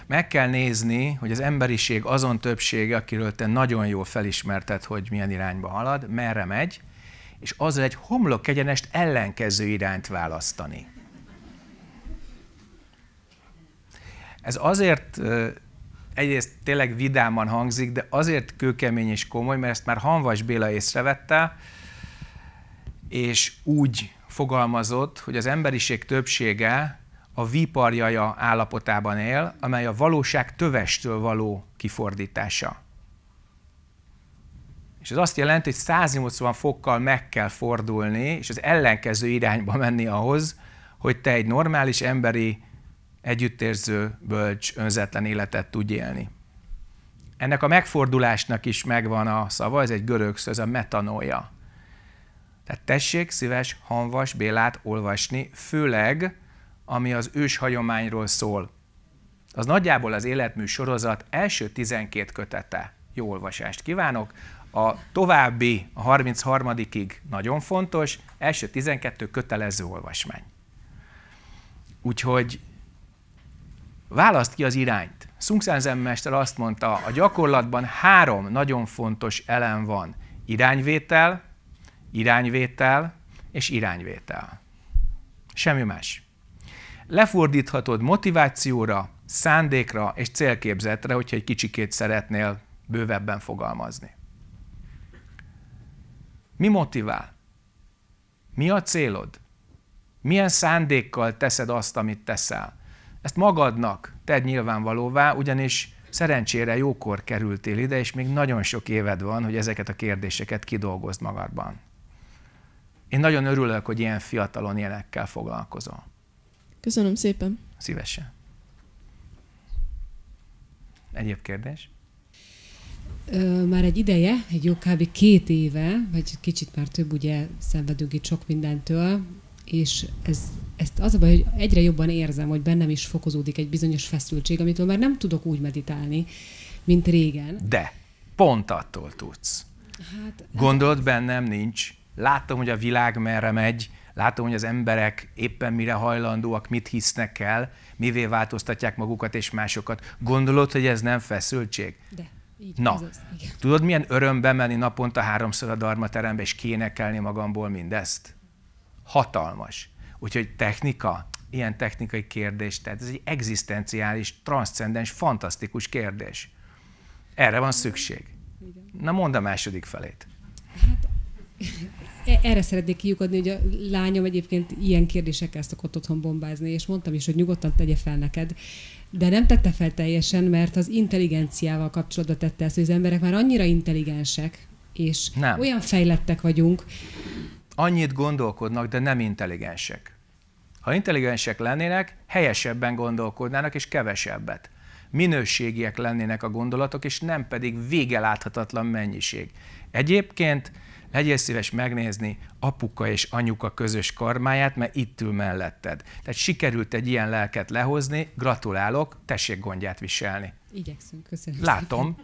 Meg kell nézni, hogy az emberiség azon többsége, akiről te nagyon jól felismerted, hogy milyen irányba halad, merre megy, és azzal egy homlok egyenest ellenkező irányt választani. Ez azért egyrészt tényleg vidáman hangzik, de azért kőkemény és komoly, mert ezt már Hanvas Béla észrevette, és úgy fogalmazott, hogy az emberiség többsége a viparjaja állapotában él, amely a valóság tövestől való kifordítása. És ez azt jelenti, hogy 180 fokkal meg kell fordulni, és az ellenkező irányba menni ahhoz, hogy te egy normális emberi, együttérző, bölcs, önzetlen életet tudj élni. Ennek a megfordulásnak is megvan a szava, ez egy görög szó, ez a metanoia. Tehát tessék szíves Hanvas Bélát olvasni, főleg ami az ős hagyományról szól. Az nagyjából az életmű sorozat első 12 kötete. Jó olvasást kívánok! A további, a 33-ig nagyon fontos, első 12 kötelező olvasmány. Úgyhogy választ ki az irányt. Szunkszenzen mester azt mondta, a gyakorlatban három nagyon fontos elem van. Irányvétel, irányvétel és irányvétel. Semmi más. Lefordíthatod motivációra, szándékra és célképzetre, hogyha egy kicsikét szeretnél bővebben fogalmazni. Mi motivál? Mi a célod? Milyen szándékkal teszed azt, amit teszel? Ezt magadnak tedd nyilvánvalóvá, ugyanis szerencsére jókor kerültél ide, és még nagyon sok éved van, hogy ezeket a kérdéseket kidolgozd magadban. Én nagyon örülök, hogy ilyen fiatalon ilyenekkel foglalkozol. Köszönöm szépen. Szívesen. Egyéb kérdés? már egy ideje, egy jó kb. két éve, vagy kicsit már több, ugye szenvedünk itt sok mindentől, és ez, ezt az a baj, hogy egyre jobban érzem, hogy bennem is fokozódik egy bizonyos feszültség, amitől már nem tudok úgy meditálni, mint régen. De, pont attól tudsz. Hát, Gondolt, bennem nincs látom, hogy a világ merre megy, látom, hogy az emberek éppen mire hajlandóak, mit hisznek el, mivé változtatják magukat és másokat. Gondolod, hogy ez nem feszültség? De. Így, Na, az, igen. tudod, milyen öröm bemenni naponta háromszor a terembe, és kénekelni magamból mindezt? Hatalmas. Úgyhogy technika, ilyen technikai kérdés, tehát ez egy egzisztenciális, transzcendens, fantasztikus kérdés. Erre van szükség. Na mondd a második felét. Hát, E, erre szeretnék kiukadni, hogy a lányom egyébként ilyen kérdésekkel szokott otthon bombázni, és mondtam is, hogy nyugodtan tegye fel neked. De nem tette fel teljesen, mert az intelligenciával kapcsolatban tette ezt, hogy az emberek már annyira intelligensek, és nem. olyan fejlettek vagyunk. Annyit gondolkodnak, de nem intelligensek. Ha intelligensek lennének, helyesebben gondolkodnának, és kevesebbet minőségiek lennének a gondolatok, és nem pedig végeláthatatlan mennyiség. Egyébként Legyél szíves megnézni apuka és anyuka közös karmáját, mert itt ül melletted. Tehát sikerült egy ilyen lelket lehozni, gratulálok, tessék gondját viselni. Igyekszünk, köszönöm. Látom,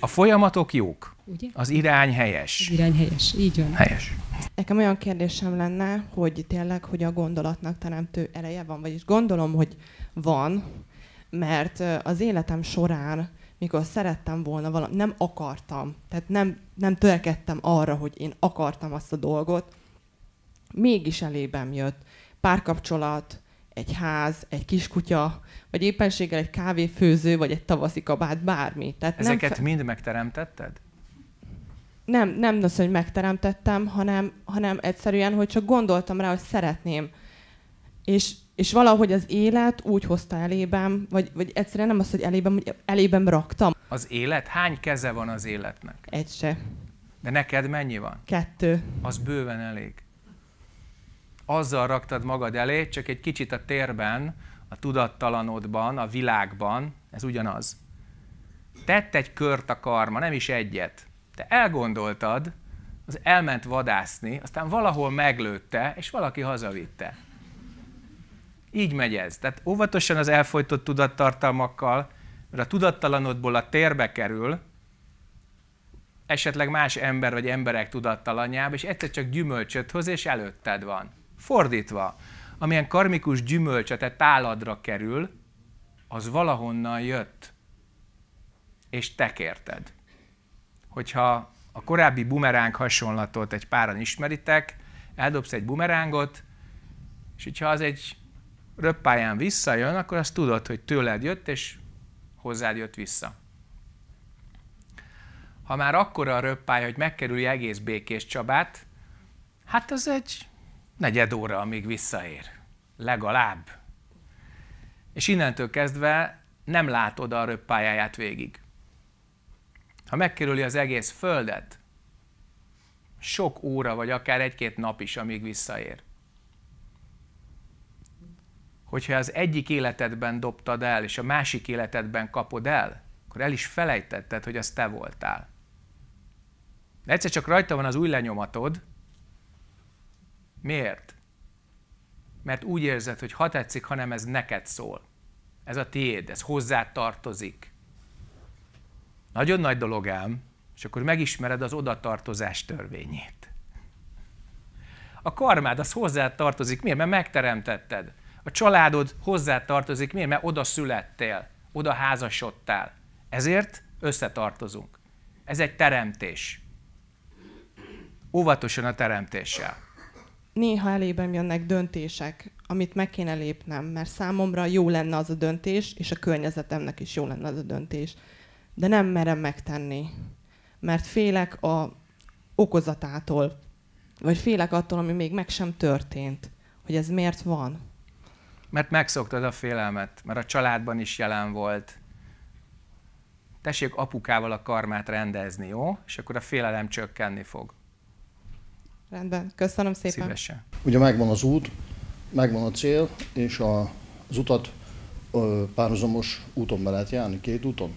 a folyamatok jók. Ugye? Az irány helyes. Az irány helyes, így van. Helyes. Nekem olyan kérdésem lenne, hogy tényleg, hogy a gondolatnak teremtő ereje van, vagyis gondolom, hogy van, mert az életem során, mikor szerettem volna valamit, nem akartam, tehát nem nem törekedtem arra, hogy én akartam azt a dolgot, mégis elébem jött párkapcsolat, egy ház, egy kiskutya, vagy éppenséggel egy kávéfőző, vagy egy tavaszi kabát, bármi. Tehát Ezeket nem mind megteremtetted? Nem, nem az, hogy megteremtettem, hanem, hanem egyszerűen, hogy csak gondoltam rá, hogy szeretném. És és valahogy az élet úgy hozta elébem, vagy, vagy egyszerűen nem az, hogy elébem, hogy elébem raktam. Az élet? Hány keze van az életnek? Egy se. De neked mennyi van? Kettő. Az bőven elég. Azzal raktad magad elé, csak egy kicsit a térben, a tudattalanodban, a világban, ez ugyanaz. Tett egy kört a karma, nem is egyet. Te elgondoltad, az elment vadászni, aztán valahol meglőtte, és valaki hazavitte. Így megy ez. Tehát óvatosan az elfolytott tudattartalmakkal, mert a tudattalanodból a térbe kerül, esetleg más ember vagy emberek tudattalanjába, és egyszer csak gyümölcsöt hoz, és előtted van. Fordítva, amilyen karmikus gyümölcs a te táladra kerül, az valahonnan jött, és te kérted. Hogyha a korábbi bumeráng hasonlatot egy páran ismeritek, eldobsz egy bumerángot, és hogyha az egy röppáján visszajön, akkor azt tudod, hogy tőled jött, és hozzád jött vissza. Ha már akkora a röppály, hogy megkerüli egész békés Csabát, hát az egy negyed óra, amíg visszaér. Legalább. És innentől kezdve nem látod a röppályáját végig. Ha megkerüli az egész földet, sok óra vagy akár egy-két nap is, amíg visszaér hogyha az egyik életedben dobtad el, és a másik életedben kapod el, akkor el is felejtetted, hogy az te voltál. De egyszer csak rajta van az új lenyomatod. Miért? Mert úgy érzed, hogy ha tetszik, hanem ez neked szól. Ez a tiéd, ez hozzá tartozik. Nagyon nagy dolog ám, és akkor megismered az odatartozás törvényét. A karmád az hozzá tartozik. Miért? Mert megteremtetted. A családod hozzá tartozik. Miért? Mert oda születtél, oda házasodtál. Ezért összetartozunk. Ez egy teremtés. Óvatosan a teremtéssel. Néha elébem jönnek döntések, amit meg kéne lépnem, mert számomra jó lenne az a döntés, és a környezetemnek is jó lenne az a döntés. De nem merem megtenni, mert félek a okozatától, vagy félek attól, ami még meg sem történt, hogy ez miért van. Mert megszoktad a félelmet, mert a családban is jelen volt. Tessék apukával a karmát rendezni, jó? És akkor a félelem csökkenni fog. Rendben, köszönöm szépen. Szívesen. Ugye megvan az út, megvan a cél, és a, az utat ö, párhuzamos úton be lehet járni, két úton.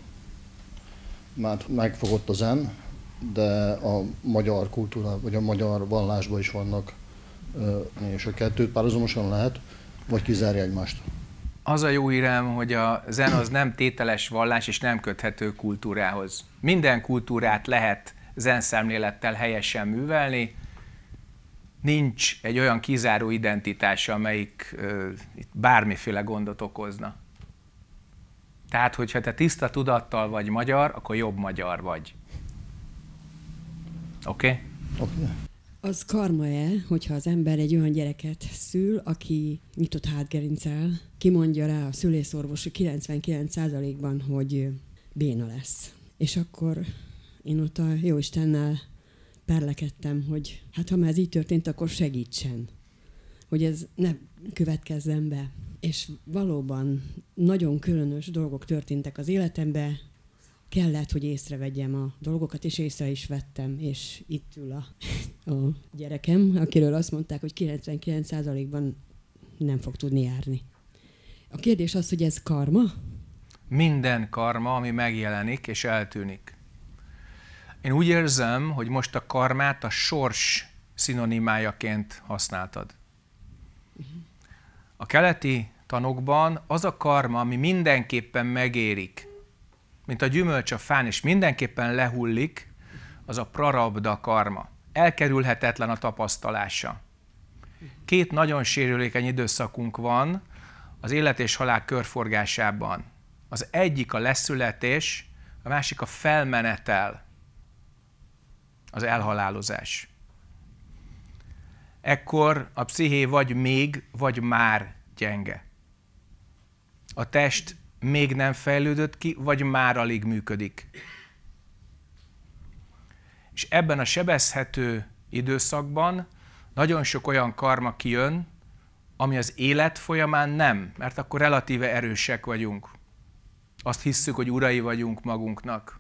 Már megfogott a zen, de a magyar kultúra, vagy a magyar vallásban is vannak, ö, és a kettőt párhuzamosan lehet vagy kizárja egymást. Az a jó hírem, hogy a zen az nem tételes vallás és nem köthető kultúrához. Minden kultúrát lehet szemlélettel helyesen művelni, nincs egy olyan kizáró identitása, amelyik ö, itt bármiféle gondot okozna. Tehát, hogyha te tiszta tudattal vagy magyar, akkor jobb magyar vagy. Oké? Okay? Okay. Az karma-e, hogyha az ember egy olyan gyereket szül, aki nyitott hátgerincel, kimondja rá a szülészorvosi 99%-ban, hogy béna lesz. És akkor én ott a Istennel perlekedtem, hogy hát ha már ez így történt, akkor segítsen, hogy ez ne következzen be. És valóban nagyon különös dolgok történtek az életemben, kellett, hogy észrevegyem a dolgokat, és észre is vettem, és itt ül a, a gyerekem, akiről azt mondták, hogy 99%-ban nem fog tudni járni. A kérdés az, hogy ez karma? Minden karma, ami megjelenik és eltűnik. Én úgy érzem, hogy most a karmát a sors szinonimájaként használtad. A keleti tanokban az a karma, ami mindenképpen megérik, mint a gyümölcs a fán, és mindenképpen lehullik, az a prarabda karma. Elkerülhetetlen a tapasztalása. Két nagyon sérülékeny időszakunk van az élet és halál körforgásában. Az egyik a leszületés, a másik a felmenetel, az elhalálozás. Ekkor a psziché vagy még, vagy már gyenge. A test még nem fejlődött ki, vagy már alig működik. És ebben a sebezhető időszakban nagyon sok olyan karma kijön, ami az élet folyamán nem, mert akkor relatíve erősek vagyunk. Azt hisszük, hogy urai vagyunk magunknak.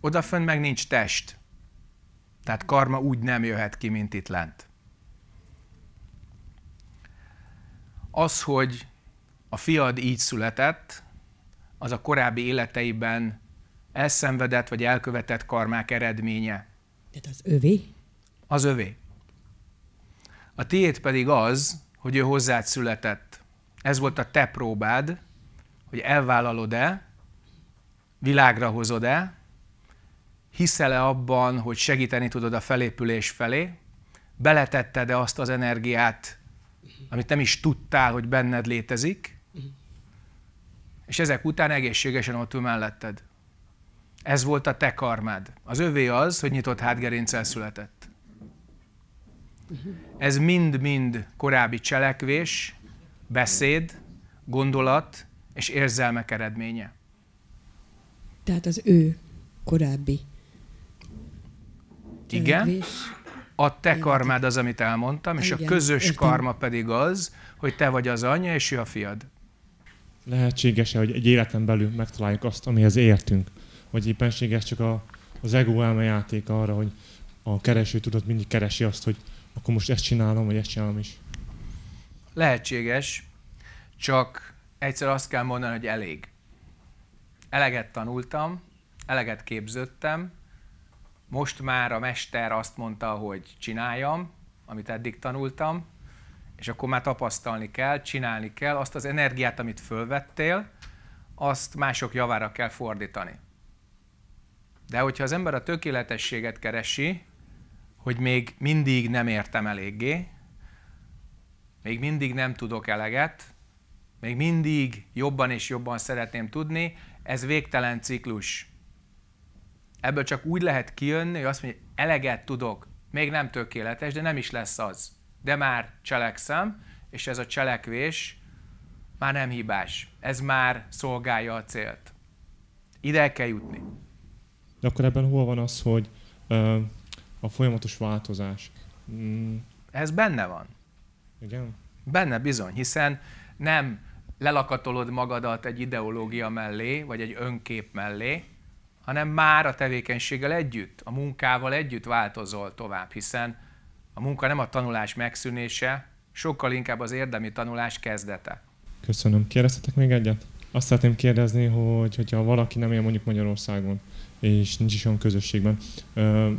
Odafönn meg nincs test. Tehát karma úgy nem jöhet ki, mint itt lent. Az, hogy a fiad így született, az a korábbi életeiben elszenvedett vagy elkövetett karmák eredménye. Tehát az övé? Az övé. A tiéd pedig az, hogy ő hozzád született. Ez volt a te próbád, hogy elvállalod-e, világra hozod-e, hiszel-e abban, hogy segíteni tudod a felépülés felé, beletetted-e azt az energiát, amit nem is tudtál, hogy benned létezik, és ezek után egészségesen ott ül melletted. Ez volt a te karmád. Az övé az, hogy nyitott hátgerincsel született. Ez mind-mind korábbi cselekvés, beszéd, gondolat és érzelmek eredménye. Tehát az ő korábbi Cselekvés. Igen, a te karmád az, amit elmondtam, és Igen. a közös Értem. karma pedig az, hogy te vagy az anyja, és ő a fiad lehetséges-e, hogy egy életen belül megtaláljuk azt, amihez értünk? Vagy éppenséges csak a, az ego elmejáték arra, hogy a kereső tudat mindig keresi azt, hogy akkor most ezt csinálom, vagy ezt csinálom is? Lehetséges, csak egyszer azt kell mondani, hogy elég. Eleget tanultam, eleget képződtem, most már a mester azt mondta, hogy csináljam, amit eddig tanultam, és akkor már tapasztalni kell, csinálni kell, azt az energiát, amit fölvettél, azt mások javára kell fordítani. De hogyha az ember a tökéletességet keresi, hogy még mindig nem értem eléggé, még mindig nem tudok eleget, még mindig jobban és jobban szeretném tudni, ez végtelen ciklus. Ebből csak úgy lehet kijönni, hogy azt mondja, eleget tudok, még nem tökéletes, de nem is lesz az de már cselekszem, és ez a cselekvés már nem hibás. Ez már szolgálja a célt. Ide kell jutni. De akkor ebben hol van az, hogy ö, a folyamatos változás? Mm. Ez benne van. Igen? Benne bizony, hiszen nem lelakatolod magadat egy ideológia mellé, vagy egy önkép mellé, hanem már a tevékenységgel együtt, a munkával együtt változol tovább, hiszen a munka nem a tanulás megszűnése, sokkal inkább az érdemi tanulás kezdete. Köszönöm. Kérdeztetek még egyet? Azt szeretném kérdezni, hogy hogyha valaki nem él mondjuk Magyarországon, és nincs is olyan közösségben,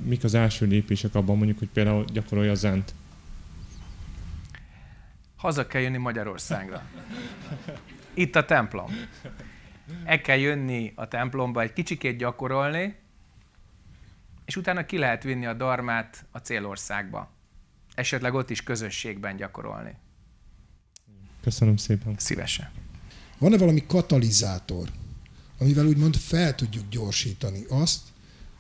mik az első lépések abban mondjuk, hogy például gyakorolja a zent? Haza kell jönni Magyarországra. Itt a templom. El kell jönni a templomba egy kicsikét gyakorolni, és utána ki lehet vinni a darmát a célországba esetleg ott is közösségben gyakorolni. Köszönöm szépen. Szívesen. Van-e valami katalizátor, amivel úgymond fel tudjuk gyorsítani azt,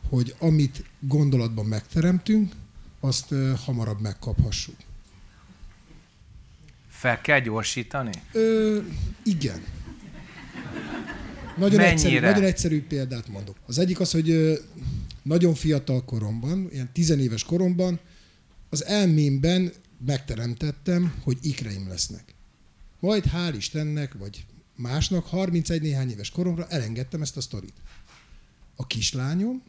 hogy amit gondolatban megteremtünk, azt hamarabb megkaphassuk? Fel kell gyorsítani? Ö, igen. Nagyon egyszerű, nagyon egyszerű példát mondok. Az egyik az, hogy nagyon fiatal koromban, ilyen tizenéves koromban az elmémben megteremtettem, hogy ikreim lesznek. Majd hál' Istennek, vagy másnak, 31 néhány éves koromra elengedtem ezt a sztorit. A kislányom,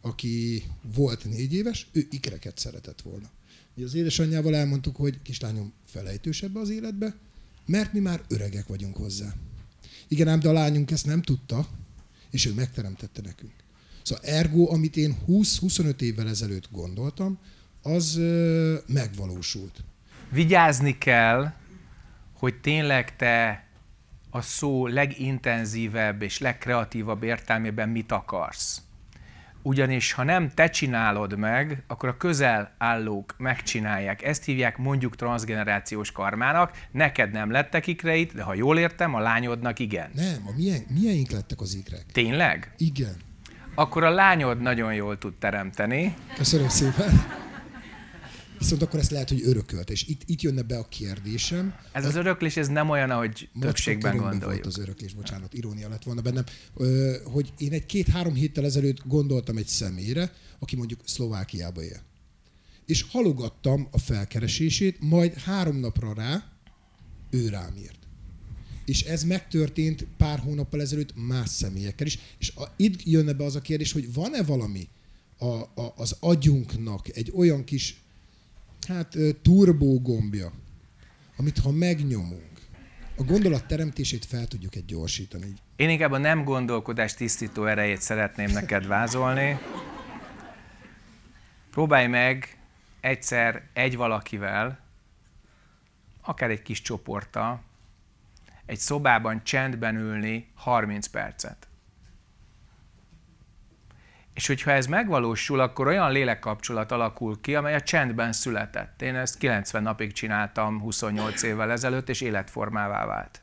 aki volt négy éves, ő ikreket szeretett volna. Ugye az édesanyjával elmondtuk, hogy kislányom felejtősebb az életbe, mert mi már öregek vagyunk hozzá. Igen, ám de a lányunk ezt nem tudta, és ő megteremtette nekünk. Szóval ergo, amit én 20-25 évvel ezelőtt gondoltam, az megvalósult. Vigyázni kell, hogy tényleg te a szó legintenzívebb és legkreatívabb értelmében mit akarsz. Ugyanis ha nem te csinálod meg, akkor a közel állók megcsinálják. Ezt hívják mondjuk transgenerációs karmának. Neked nem lettek ikreit, de ha jól értem, a lányodnak igen. Nem, a milyen, milyenink lettek az ikrek. Tényleg? Igen. Akkor a lányod nagyon jól tud teremteni. Köszönöm szépen. Viszont akkor ezt lehet, hogy örökölt. És itt, itt jönne be a kérdésem. Ez az öröklés, ez nem olyan, ahogy többségben gondoljuk. Volt az öröklés, bocsánat, irónia lett volna bennem, hogy én egy két-három héttel ezelőtt gondoltam egy személyre, aki mondjuk Szlovákiába él. És halogattam a felkeresését, majd három napra rá ő rám írt. És ez megtörtént pár hónappal ezelőtt más személyekkel is. És a, itt jönne be az a kérdés, hogy van-e valami a, a, az agyunknak egy olyan kis hát turbó gombja, amit ha megnyomunk, a gondolat teremtését fel tudjuk egy gyorsítani. Én inkább a nem gondolkodás tisztító erejét szeretném neked vázolni. Próbálj meg egyszer egy valakivel, akár egy kis csoporttal, egy szobában csendben ülni 30 percet. És hogyha ez megvalósul, akkor olyan lélekkapcsolat alakul ki, amely a csendben született. Én ezt 90 napig csináltam 28 évvel ezelőtt, és életformává vált.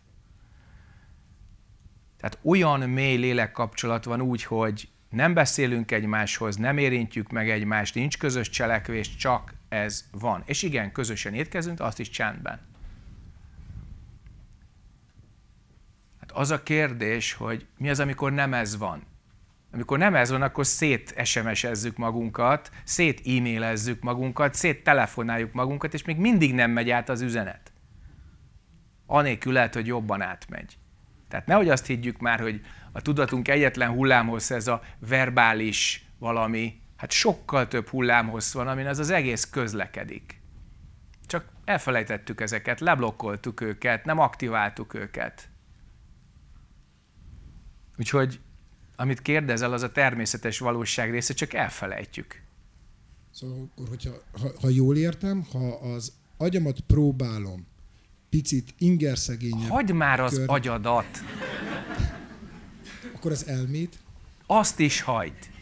Tehát olyan mély lélekkapcsolat van úgy, hogy nem beszélünk egymáshoz, nem érintjük meg egymást, nincs közös cselekvés, csak ez van. És igen, közösen étkezünk, azt is csendben. Hát az a kérdés, hogy mi az, amikor nem ez van amikor nem ez van, akkor szét sms magunkat, szét e-mailezzük magunkat, szét telefonáljuk magunkat, és még mindig nem megy át az üzenet. Anélkül lehet, hogy jobban átmegy. Tehát nehogy azt higgyük már, hogy a tudatunk egyetlen hullámhoz ez a verbális valami, hát sokkal több hullámhoz van, amin ez az egész közlekedik. Csak elfelejtettük ezeket, leblokkoltuk őket, nem aktiváltuk őket. Úgyhogy amit kérdezel, az a természetes valóság része, csak elfelejtjük. Szóval akkor, hogyha, ha, ha jól értem, ha az agyamat próbálom picit ingerszegényebb... Hagyd már az kör... agyadat! Akkor az elmét? Azt is hagyd!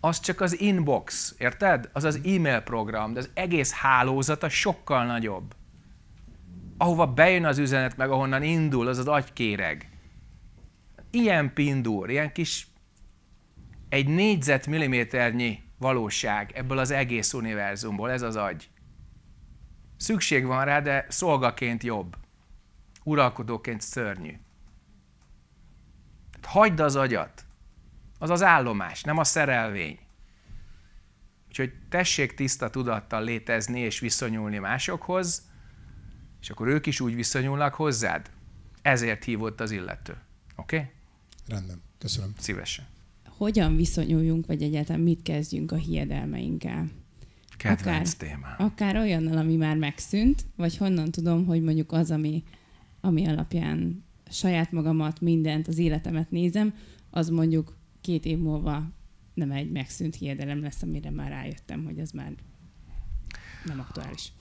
Az csak az inbox, érted? Az az e-mail program, de az egész hálózata sokkal nagyobb. Ahova bejön az üzenet, meg ahonnan indul, az az agykéreg ilyen pindúr, ilyen kis egy négyzetmilliméternyi valóság ebből az egész univerzumból, ez az agy. Szükség van rá, de szolgaként jobb. Uralkodóként szörnyű. Tehát hagyd az agyat. Az az állomás, nem a szerelvény. Úgyhogy tessék tiszta tudattal létezni és viszonyulni másokhoz, és akkor ők is úgy viszonyulnak hozzád. Ezért hívott az illető. Oké? Okay? Rendben, köszönöm. Szívesen. Hogyan viszonyuljunk, vagy egyáltalán mit kezdjünk a hiedelmeinkkel? Kedvenc akár, témám. Akár olyannal, ami már megszűnt, vagy honnan tudom, hogy mondjuk az, ami, ami alapján saját magamat, mindent, az életemet nézem, az mondjuk két év múlva nem egy megszűnt hiedelem lesz, amire már rájöttem, hogy az már nem aktuális.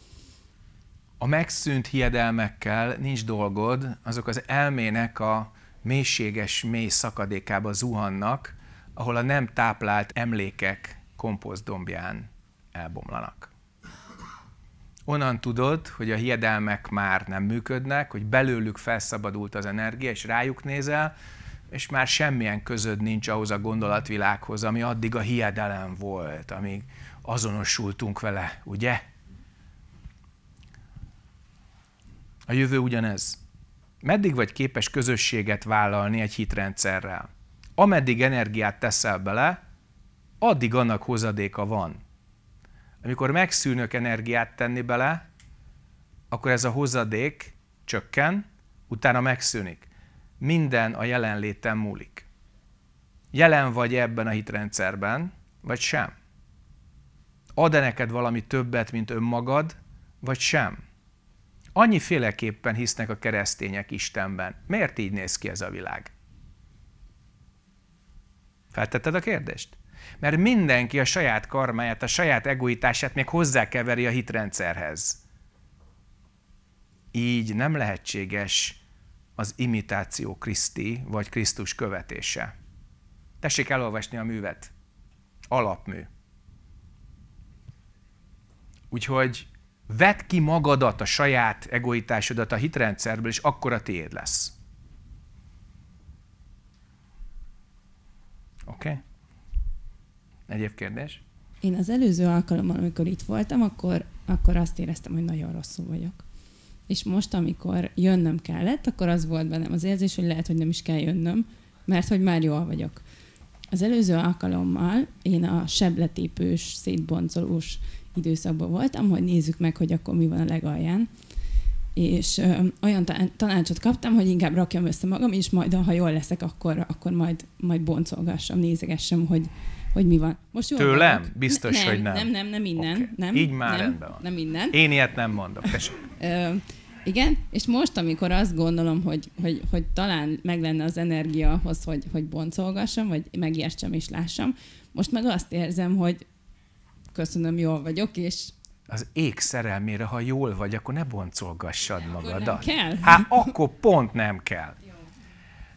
A megszűnt hiedelmekkel nincs dolgod, azok az elmének a mélységes, mély szakadékába zuhannak, ahol a nem táplált emlékek komposztdombján elbomlanak. Onnan tudod, hogy a hiedelmek már nem működnek, hogy belőlük felszabadult az energia, és rájuk nézel, és már semmilyen közöd nincs ahhoz a gondolatvilághoz, ami addig a hiedelem volt, amíg azonosultunk vele, ugye? A jövő ugyanez. Meddig vagy képes közösséget vállalni egy hitrendszerrel? Ameddig energiát teszel bele, addig annak hozadéka van. Amikor megszűnök energiát tenni bele, akkor ez a hozadék csökken, utána megszűnik. Minden a jelenléten múlik. Jelen vagy ebben a hitrendszerben, vagy sem? Ad-e neked valami többet, mint önmagad, vagy sem? annyiféleképpen hisznek a keresztények Istenben. Miért így néz ki ez a világ? Feltetted a kérdést? Mert mindenki a saját karmáját, a saját egoitását még hozzákeveri a hitrendszerhez. Így nem lehetséges az imitáció Kriszti vagy Krisztus követése. Tessék elolvasni a művet. Alapmű. Úgyhogy Vedd ki magadat, a saját egoitásodat a hitrendszerből, és akkor a tiéd lesz. Oké? Okay? Egyéb kérdés? Én az előző alkalommal, amikor itt voltam, akkor, akkor azt éreztem, hogy nagyon rosszul vagyok. És most, amikor jönnöm kellett, akkor az volt bennem az érzés, hogy lehet, hogy nem is kell jönnöm, mert hogy már jól vagyok. Az előző alkalommal én a sebletépős, szétboncolós időszakban voltam, hogy nézzük meg, hogy akkor mi van a legalján. És ö, olyan tanácsot kaptam, hogy inkább rakjam össze magam, és majd, ha jól leszek, akkor, akkor majd, majd boncolgassam, nézegessem, hogy, hogy mi van. Most jól Tőlem? Mondok. Biztos, nem, hogy nem. Nem, nem, nem innen. Okay. Nem, Így már nem, rendben van. Nem innen. Én ilyet nem mondok. ö, igen, és most, amikor azt gondolom, hogy, hogy, hogy talán meg lenne az energia ahhoz, hogy, hogy boncolgassam, vagy megértsem és lássam, most meg azt érzem, hogy, köszönöm, jól vagyok, és az ég szerelmére, ha jól vagy, akkor ne boncolgassad de, magadat. Akkor nem kell. Hát akkor pont nem kell.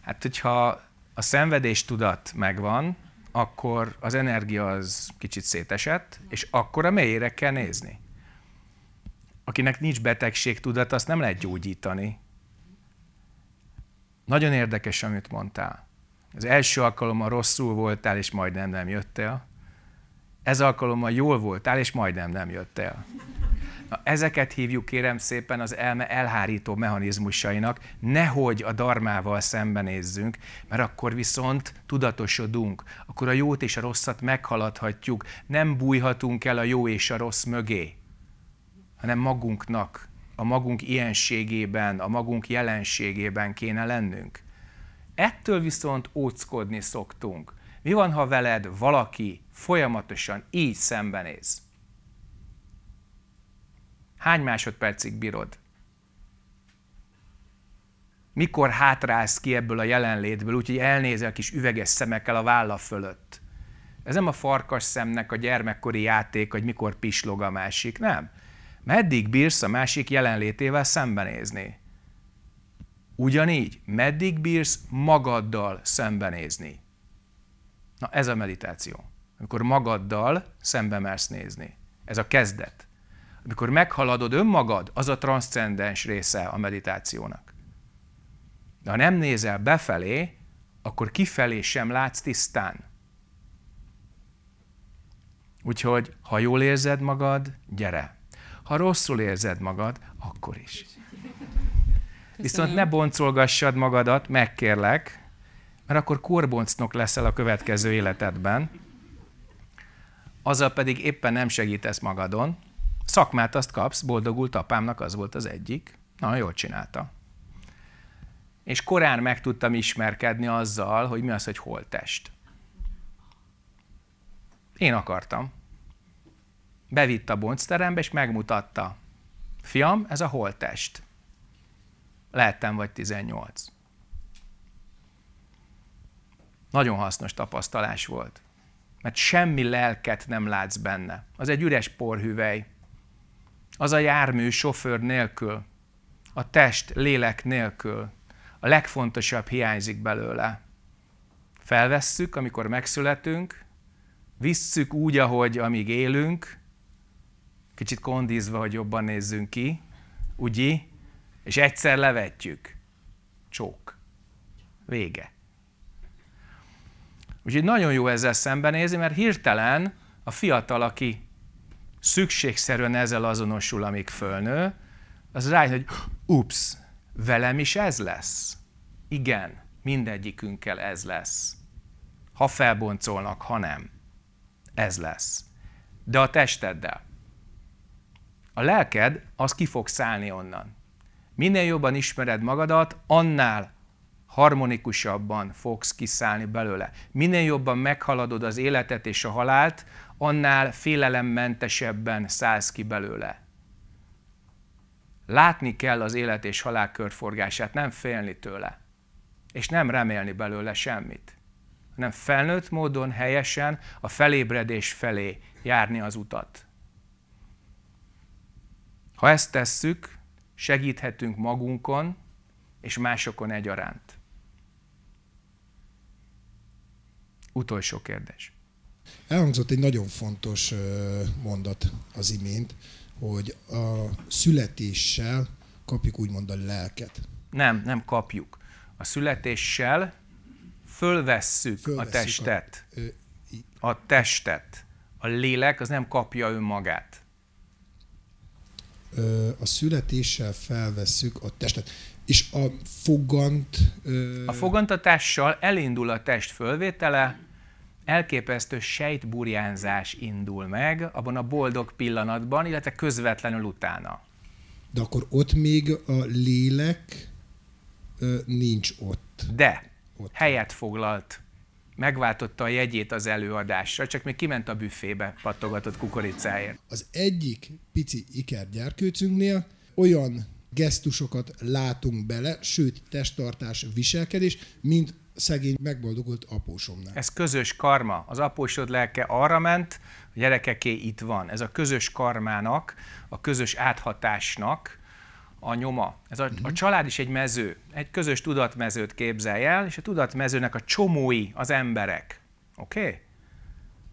Hát, hogyha a szenvedés tudat megvan, akkor az energia az kicsit szétesett, és akkor a mélyére kell nézni. Akinek nincs betegség tudat, azt nem lehet gyógyítani. Nagyon érdekes, amit mondtál. Az első alkalommal rosszul voltál, és majdnem nem jöttél. Ez alkalommal jól voltál, és majdnem nem jött el. Na, ezeket hívjuk kérem szépen az elme elhárító mechanizmusainak, nehogy a darmával szembenézzünk, mert akkor viszont tudatosodunk, akkor a jót és a rosszat meghaladhatjuk, nem bújhatunk el a jó és a rossz mögé, hanem magunknak, a magunk ilyenségében, a magunk jelenségében kéne lennünk. Ettől viszont óckodni szoktunk. Mi van, ha veled valaki Folyamatosan így szembenéz. Hány másodpercig bírod? Mikor hátrálsz ki ebből a jelenlétből, úgyhogy elnézel kis üveges szemekkel a válla fölött? Ez nem a farkas szemnek a gyermekkori játék, hogy mikor pislog a másik, nem. Meddig bírsz a másik jelenlétével szembenézni? Ugyanígy, meddig bírsz magaddal szembenézni? Na ez a meditáció amikor magaddal szembe mersz nézni. Ez a kezdet. Amikor meghaladod önmagad, az a transzcendens része a meditációnak. De ha nem nézel befelé, akkor kifelé sem látsz tisztán. Úgyhogy, ha jól érzed magad, gyere. Ha rosszul érzed magad, akkor is. Viszont ne boncolgassad magadat, megkérlek, mert akkor korboncnok leszel a következő életedben azzal pedig éppen nem segítesz magadon, szakmát azt kapsz, boldogult apámnak az volt az egyik, na jól csinálta. És korán meg tudtam ismerkedni azzal, hogy mi az, hogy holtest. Én akartam. Bevitt a boncterembe, és megmutatta. Fiam, ez a holtest. Lehettem vagy 18. Nagyon hasznos tapasztalás volt mert semmi lelket nem látsz benne. Az egy üres porhüvely. Az a jármű sofőr nélkül, a test lélek nélkül. A legfontosabb hiányzik belőle. Felvesszük, amikor megszületünk, visszük úgy, ahogy amíg élünk, kicsit kondízva, hogy jobban nézzünk ki, ugye, és egyszer levetjük. Csók. Vége. Úgyhogy nagyon jó ezzel szembenézni, mert hirtelen a fiatal, aki szükségszerűen ezzel azonosul, amíg fölnő, az rájön, hogy ups, velem is ez lesz. Igen, mindegyikünkkel ez lesz. Ha felboncolnak, ha nem. Ez lesz. De a testeddel. A lelked, az ki fog szállni onnan. Minél jobban ismered magadat, annál harmonikusabban fogsz kiszállni belőle. Minél jobban meghaladod az életet és a halált, annál félelemmentesebben szállsz ki belőle. Látni kell az élet és halál körforgását, nem félni tőle, és nem remélni belőle semmit, hanem felnőtt módon, helyesen a felébredés felé járni az utat. Ha ezt tesszük, segíthetünk magunkon és másokon egyaránt. Utolsó kérdés. Elhangzott egy nagyon fontos mondat az imént, hogy a születéssel kapjuk úgymond a lelket. Nem, nem kapjuk. A születéssel fölvesszük, fölvesszük a testet. A, ö, a testet. A lélek az nem kapja önmagát. Ö, a születéssel felvesszük a testet. És a fogant... Ö... A fogantatással elindul a test fölvétele, elképesztő sejtburjánzás indul meg abban a boldog pillanatban, illetve közvetlenül utána. De akkor ott még a lélek ö, nincs ott. De ott. helyet foglalt, megváltotta a jegyét az előadásra, csak még kiment a büfébe pattogatott kukoricáért. Az egyik pici ikergyárkőcünknél olyan gesztusokat látunk bele, sőt testtartás, viselkedés, mint szegény, megboldogult apósomnál. Ez közös karma. Az apósod lelke arra ment, a gyerekeké itt van. Ez a közös karmának, a közös áthatásnak a nyoma. Ez a, uh-huh. a mhm. család is egy mező. Egy közös tudatmezőt képzelj el, és a tudatmezőnek a csomói az emberek. Oké? Okay?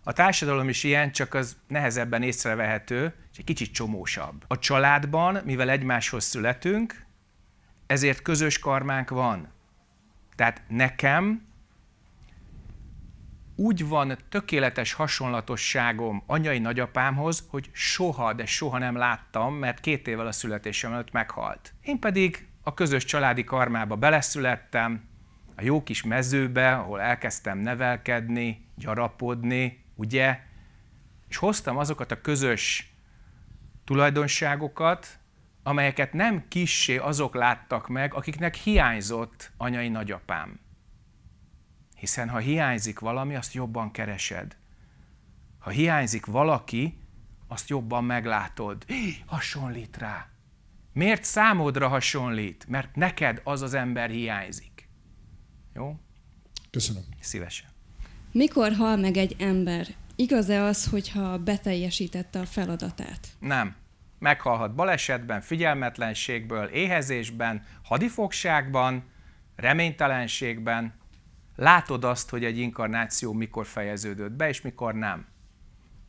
A társadalom is ilyen, csak az nehezebben észrevehető, és egy kicsit csomósabb. A családban, mivel egymáshoz születünk, ezért közös karmánk van. Tehát nekem úgy van tökéletes hasonlatosságom anyai nagyapámhoz, hogy soha, de soha nem láttam, mert két évvel a születésem előtt meghalt. Én pedig a közös családi karmába beleszülettem, a jó kis mezőbe, ahol elkezdtem nevelkedni, gyarapodni, ugye? És hoztam azokat a közös tulajdonságokat, amelyeket nem kissé azok láttak meg, akiknek hiányzott anyai nagyapám. Hiszen ha hiányzik valami, azt jobban keresed. Ha hiányzik valaki, azt jobban meglátod. Hí, hasonlít rá. Miért számodra hasonlít? Mert neked az az ember hiányzik. Jó? Köszönöm. Szívesen. Mikor hal meg egy ember? Igaz-e az, hogyha beteljesítette a feladatát? Nem meghalhat balesetben, figyelmetlenségből, éhezésben, hadifogságban, reménytelenségben. Látod azt, hogy egy inkarnáció mikor fejeződött be, és mikor nem.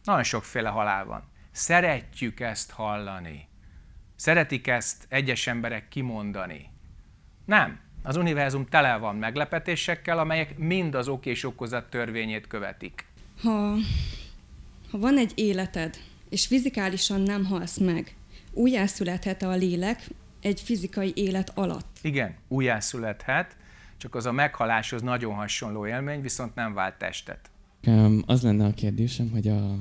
Nagyon sokféle halál van. Szeretjük ezt hallani. Szeretik ezt egyes emberek kimondani. Nem. Az univerzum tele van meglepetésekkel, amelyek mind az ok és okozat törvényét követik. Ha, ha van egy életed, és fizikálisan nem halsz meg. Újjászülethet a lélek egy fizikai élet alatt. Igen, újjászülethet, csak az a meghaláshoz nagyon hasonló élmény, viszont nem vált testet. Az lenne a kérdésem, hogy a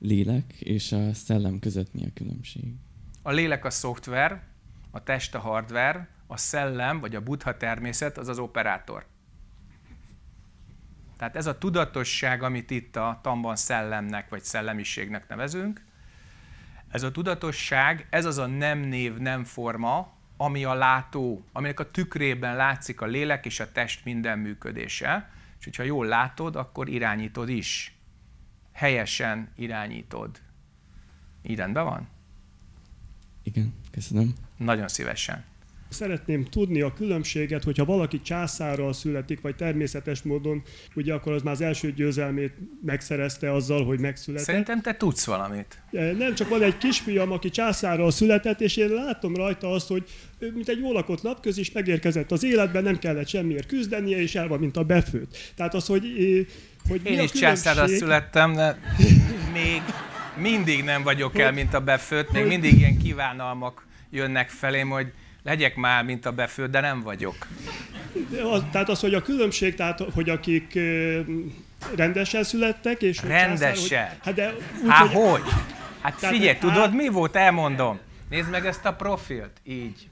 lélek és a szellem között mi a különbség? A lélek a szoftver, a test a hardware, a szellem vagy a buddha természet az az operátor. Tehát ez a tudatosság, amit itt a tanban szellemnek vagy szellemiségnek nevezünk, ez a tudatosság, ez az a nem név, nem forma, ami a látó, aminek a tükrében látszik a lélek és a test minden működése, és hogyha jól látod, akkor irányítod is. Helyesen irányítod. Így rendben van? Igen, köszönöm. Nagyon szívesen szeretném tudni a különbséget, hogyha valaki császárral születik, vagy természetes módon, ugye akkor az már az első győzelmét megszerezte azzal, hogy megszületett. Szerintem te tudsz valamit. E, nem, csak van egy kisfiam, aki császárral született, és én látom rajta azt, hogy ő, mint egy jólakott napköz is megérkezett az életben, nem kellett semmiért küzdenie, és el van, mint a befőt. Tehát az, hogy, hogy Én mi is császárral születtem, de még mindig nem vagyok el, mint a befőt, még mindig ilyen kívánalmak jönnek felém, hogy legyek már, mint a befő, de nem vagyok. De az, tehát az, hogy a különbség, tehát hogy akik rendesen születtek, és... Rendesen? Hogy, hát de úgy, Há, hogy... hogy? Hát tehát, figyelj, hát... tudod mi volt? Elmondom. Nézd meg ezt a profilt, így.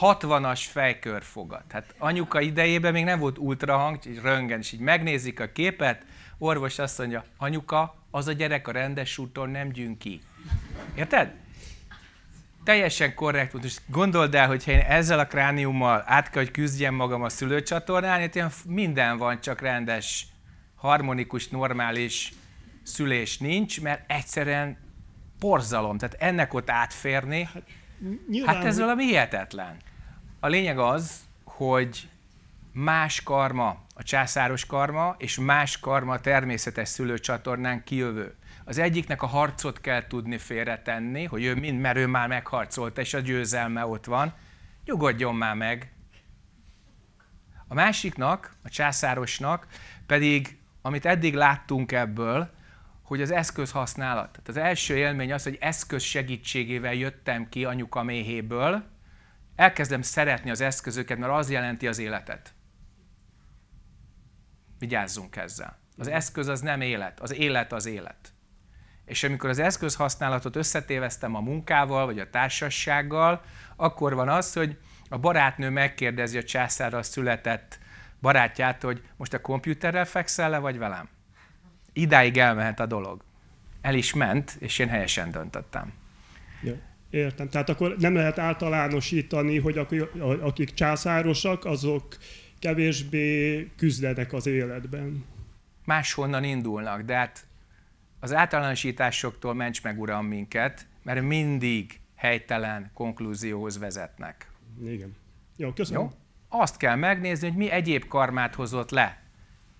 60-as fejkörfogat. Hát anyuka idejében még nem volt ultrahang, így röngen, és így megnézik a képet, orvos azt mondja, anyuka, az a gyerek a rendes úton nem gyűn ki. Érted? teljesen korrekt volt, és gondold el, hogy én ezzel a krániummal át kell, hogy küzdjem magam a szülőcsatornán, itt ilyen minden van, csak rendes, harmonikus, normális szülés nincs, mert egyszerűen porzalom, tehát ennek ott átférni, hát, hát nyilván, hát ez valami hihetetlen. A lényeg az, hogy más karma, a császáros karma, és más karma a természetes szülőcsatornán kijövő. Az egyiknek a harcot kell tudni félretenni, hogy ő mind, mert ő már megharcolt és a győzelme ott van. Nyugodjon már meg. A másiknak, a császárosnak pedig, amit eddig láttunk ebből, hogy az eszköz használat. Tehát az első élmény az, hogy eszköz segítségével jöttem ki anyuka méhéből, elkezdem szeretni az eszközöket, mert az jelenti az életet. Vigyázzunk ezzel. Az eszköz az nem élet, az élet az élet. És amikor az eszközhasználatot összetéveztem a munkával, vagy a társassággal, akkor van az, hogy a barátnő megkérdezi a császárral született barátját, hogy most a kompjúterrel fekszel le, vagy velem? Idáig elmehet a dolog. El is ment, és én helyesen döntöttem. Ja. Értem. Tehát akkor nem lehet általánosítani, hogy akik császárosak, azok kevésbé küzdenek az életben. Máshonnan indulnak, de hát az általánosításoktól ments meg, Uram, minket, mert mindig helytelen konklúzióhoz vezetnek. Igen. Jó, köszönöm. Jó? Azt kell megnézni, hogy mi egyéb karmát hozott le.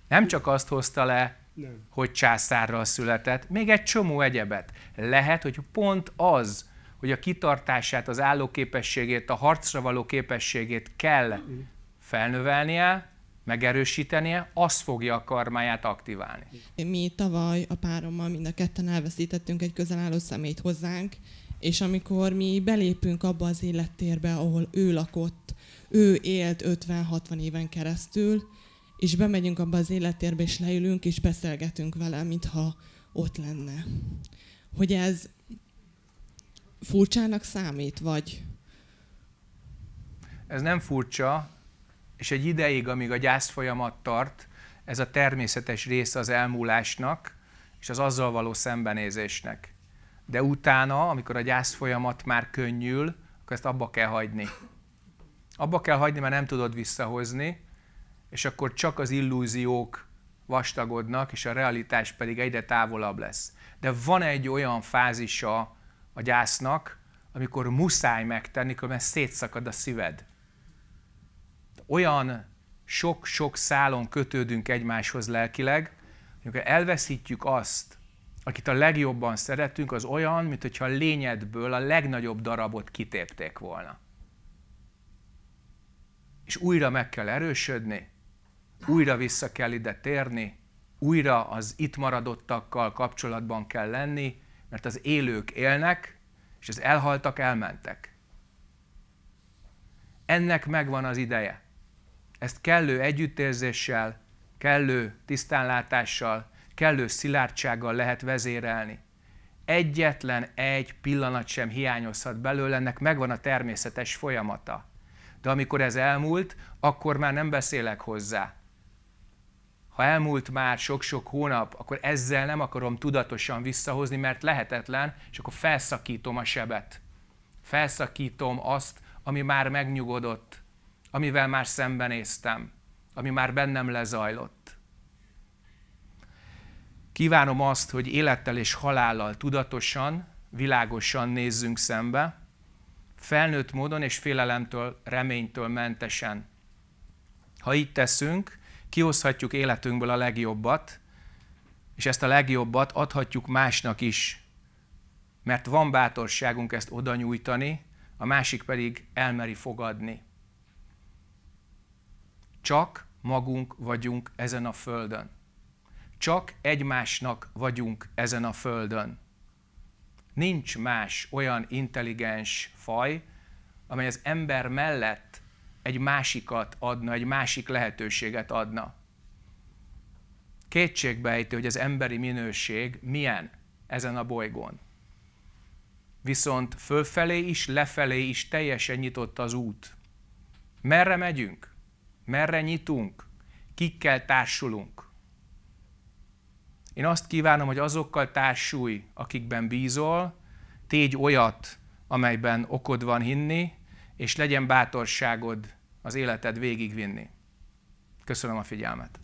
Nem csak azt hozta le, nem. hogy császárral született, még egy csomó egyebet. Lehet, hogy pont az, hogy a kitartását, az állóképességét, a harcra való képességét kell felnövelnie, megerősítenie, az fogja a karmáját aktiválni. Mi tavaly a párommal mind a ketten elveszítettünk egy közel álló szemét hozzánk, és amikor mi belépünk abba az élettérbe, ahol ő lakott, ő élt 50-60 éven keresztül, és bemegyünk abba az élettérbe, és leülünk, és beszélgetünk vele, mintha ott lenne. Hogy ez furcsának számít, vagy? Ez nem furcsa, és egy ideig, amíg a gyász folyamat tart, ez a természetes része az elmúlásnak és az azzal való szembenézésnek. De utána, amikor a gyász folyamat már könnyül, akkor ezt abba kell hagyni. Abba kell hagyni, mert nem tudod visszahozni, és akkor csak az illúziók vastagodnak, és a realitás pedig egyre távolabb lesz. De van egy olyan fázisa a gyásznak, amikor muszáj megtenni, mert szétszakad a szíved olyan sok-sok szálon kötődünk egymáshoz lelkileg, hogy amikor elveszítjük azt, akit a legjobban szeretünk, az olyan, mint hogyha a lényedből a legnagyobb darabot kitépték volna. És újra meg kell erősödni, újra vissza kell ide térni, újra az itt maradottakkal kapcsolatban kell lenni, mert az élők élnek, és az elhaltak elmentek. Ennek megvan az ideje. Ezt kellő együttérzéssel, kellő tisztánlátással, kellő szilárdsággal lehet vezérelni. Egyetlen egy pillanat sem hiányozhat belőle, ennek megvan a természetes folyamata. De amikor ez elmúlt, akkor már nem beszélek hozzá. Ha elmúlt már sok-sok hónap, akkor ezzel nem akarom tudatosan visszahozni, mert lehetetlen, és akkor felszakítom a sebet. Felszakítom azt, ami már megnyugodott amivel már szembenéztem, ami már bennem lezajlott. Kívánom azt, hogy élettel és halállal tudatosan, világosan nézzünk szembe, felnőtt módon és félelemtől, reménytől mentesen. Ha így teszünk, kihozhatjuk életünkből a legjobbat, és ezt a legjobbat adhatjuk másnak is, mert van bátorságunk ezt oda nyújtani, a másik pedig elmeri fogadni. Csak magunk vagyunk ezen a földön. Csak egymásnak vagyunk ezen a földön. Nincs más olyan intelligens faj, amely az ember mellett egy másikat adna, egy másik lehetőséget adna. Kétségbejtő, hogy az emberi minőség milyen ezen a bolygón. Viszont fölfelé is, lefelé is teljesen nyitott az út. Merre megyünk? merre nyitunk, kikkel társulunk. Én azt kívánom, hogy azokkal társulj, akikben bízol, tégy olyat, amelyben okod van hinni, és legyen bátorságod az életed végigvinni. Köszönöm a figyelmet.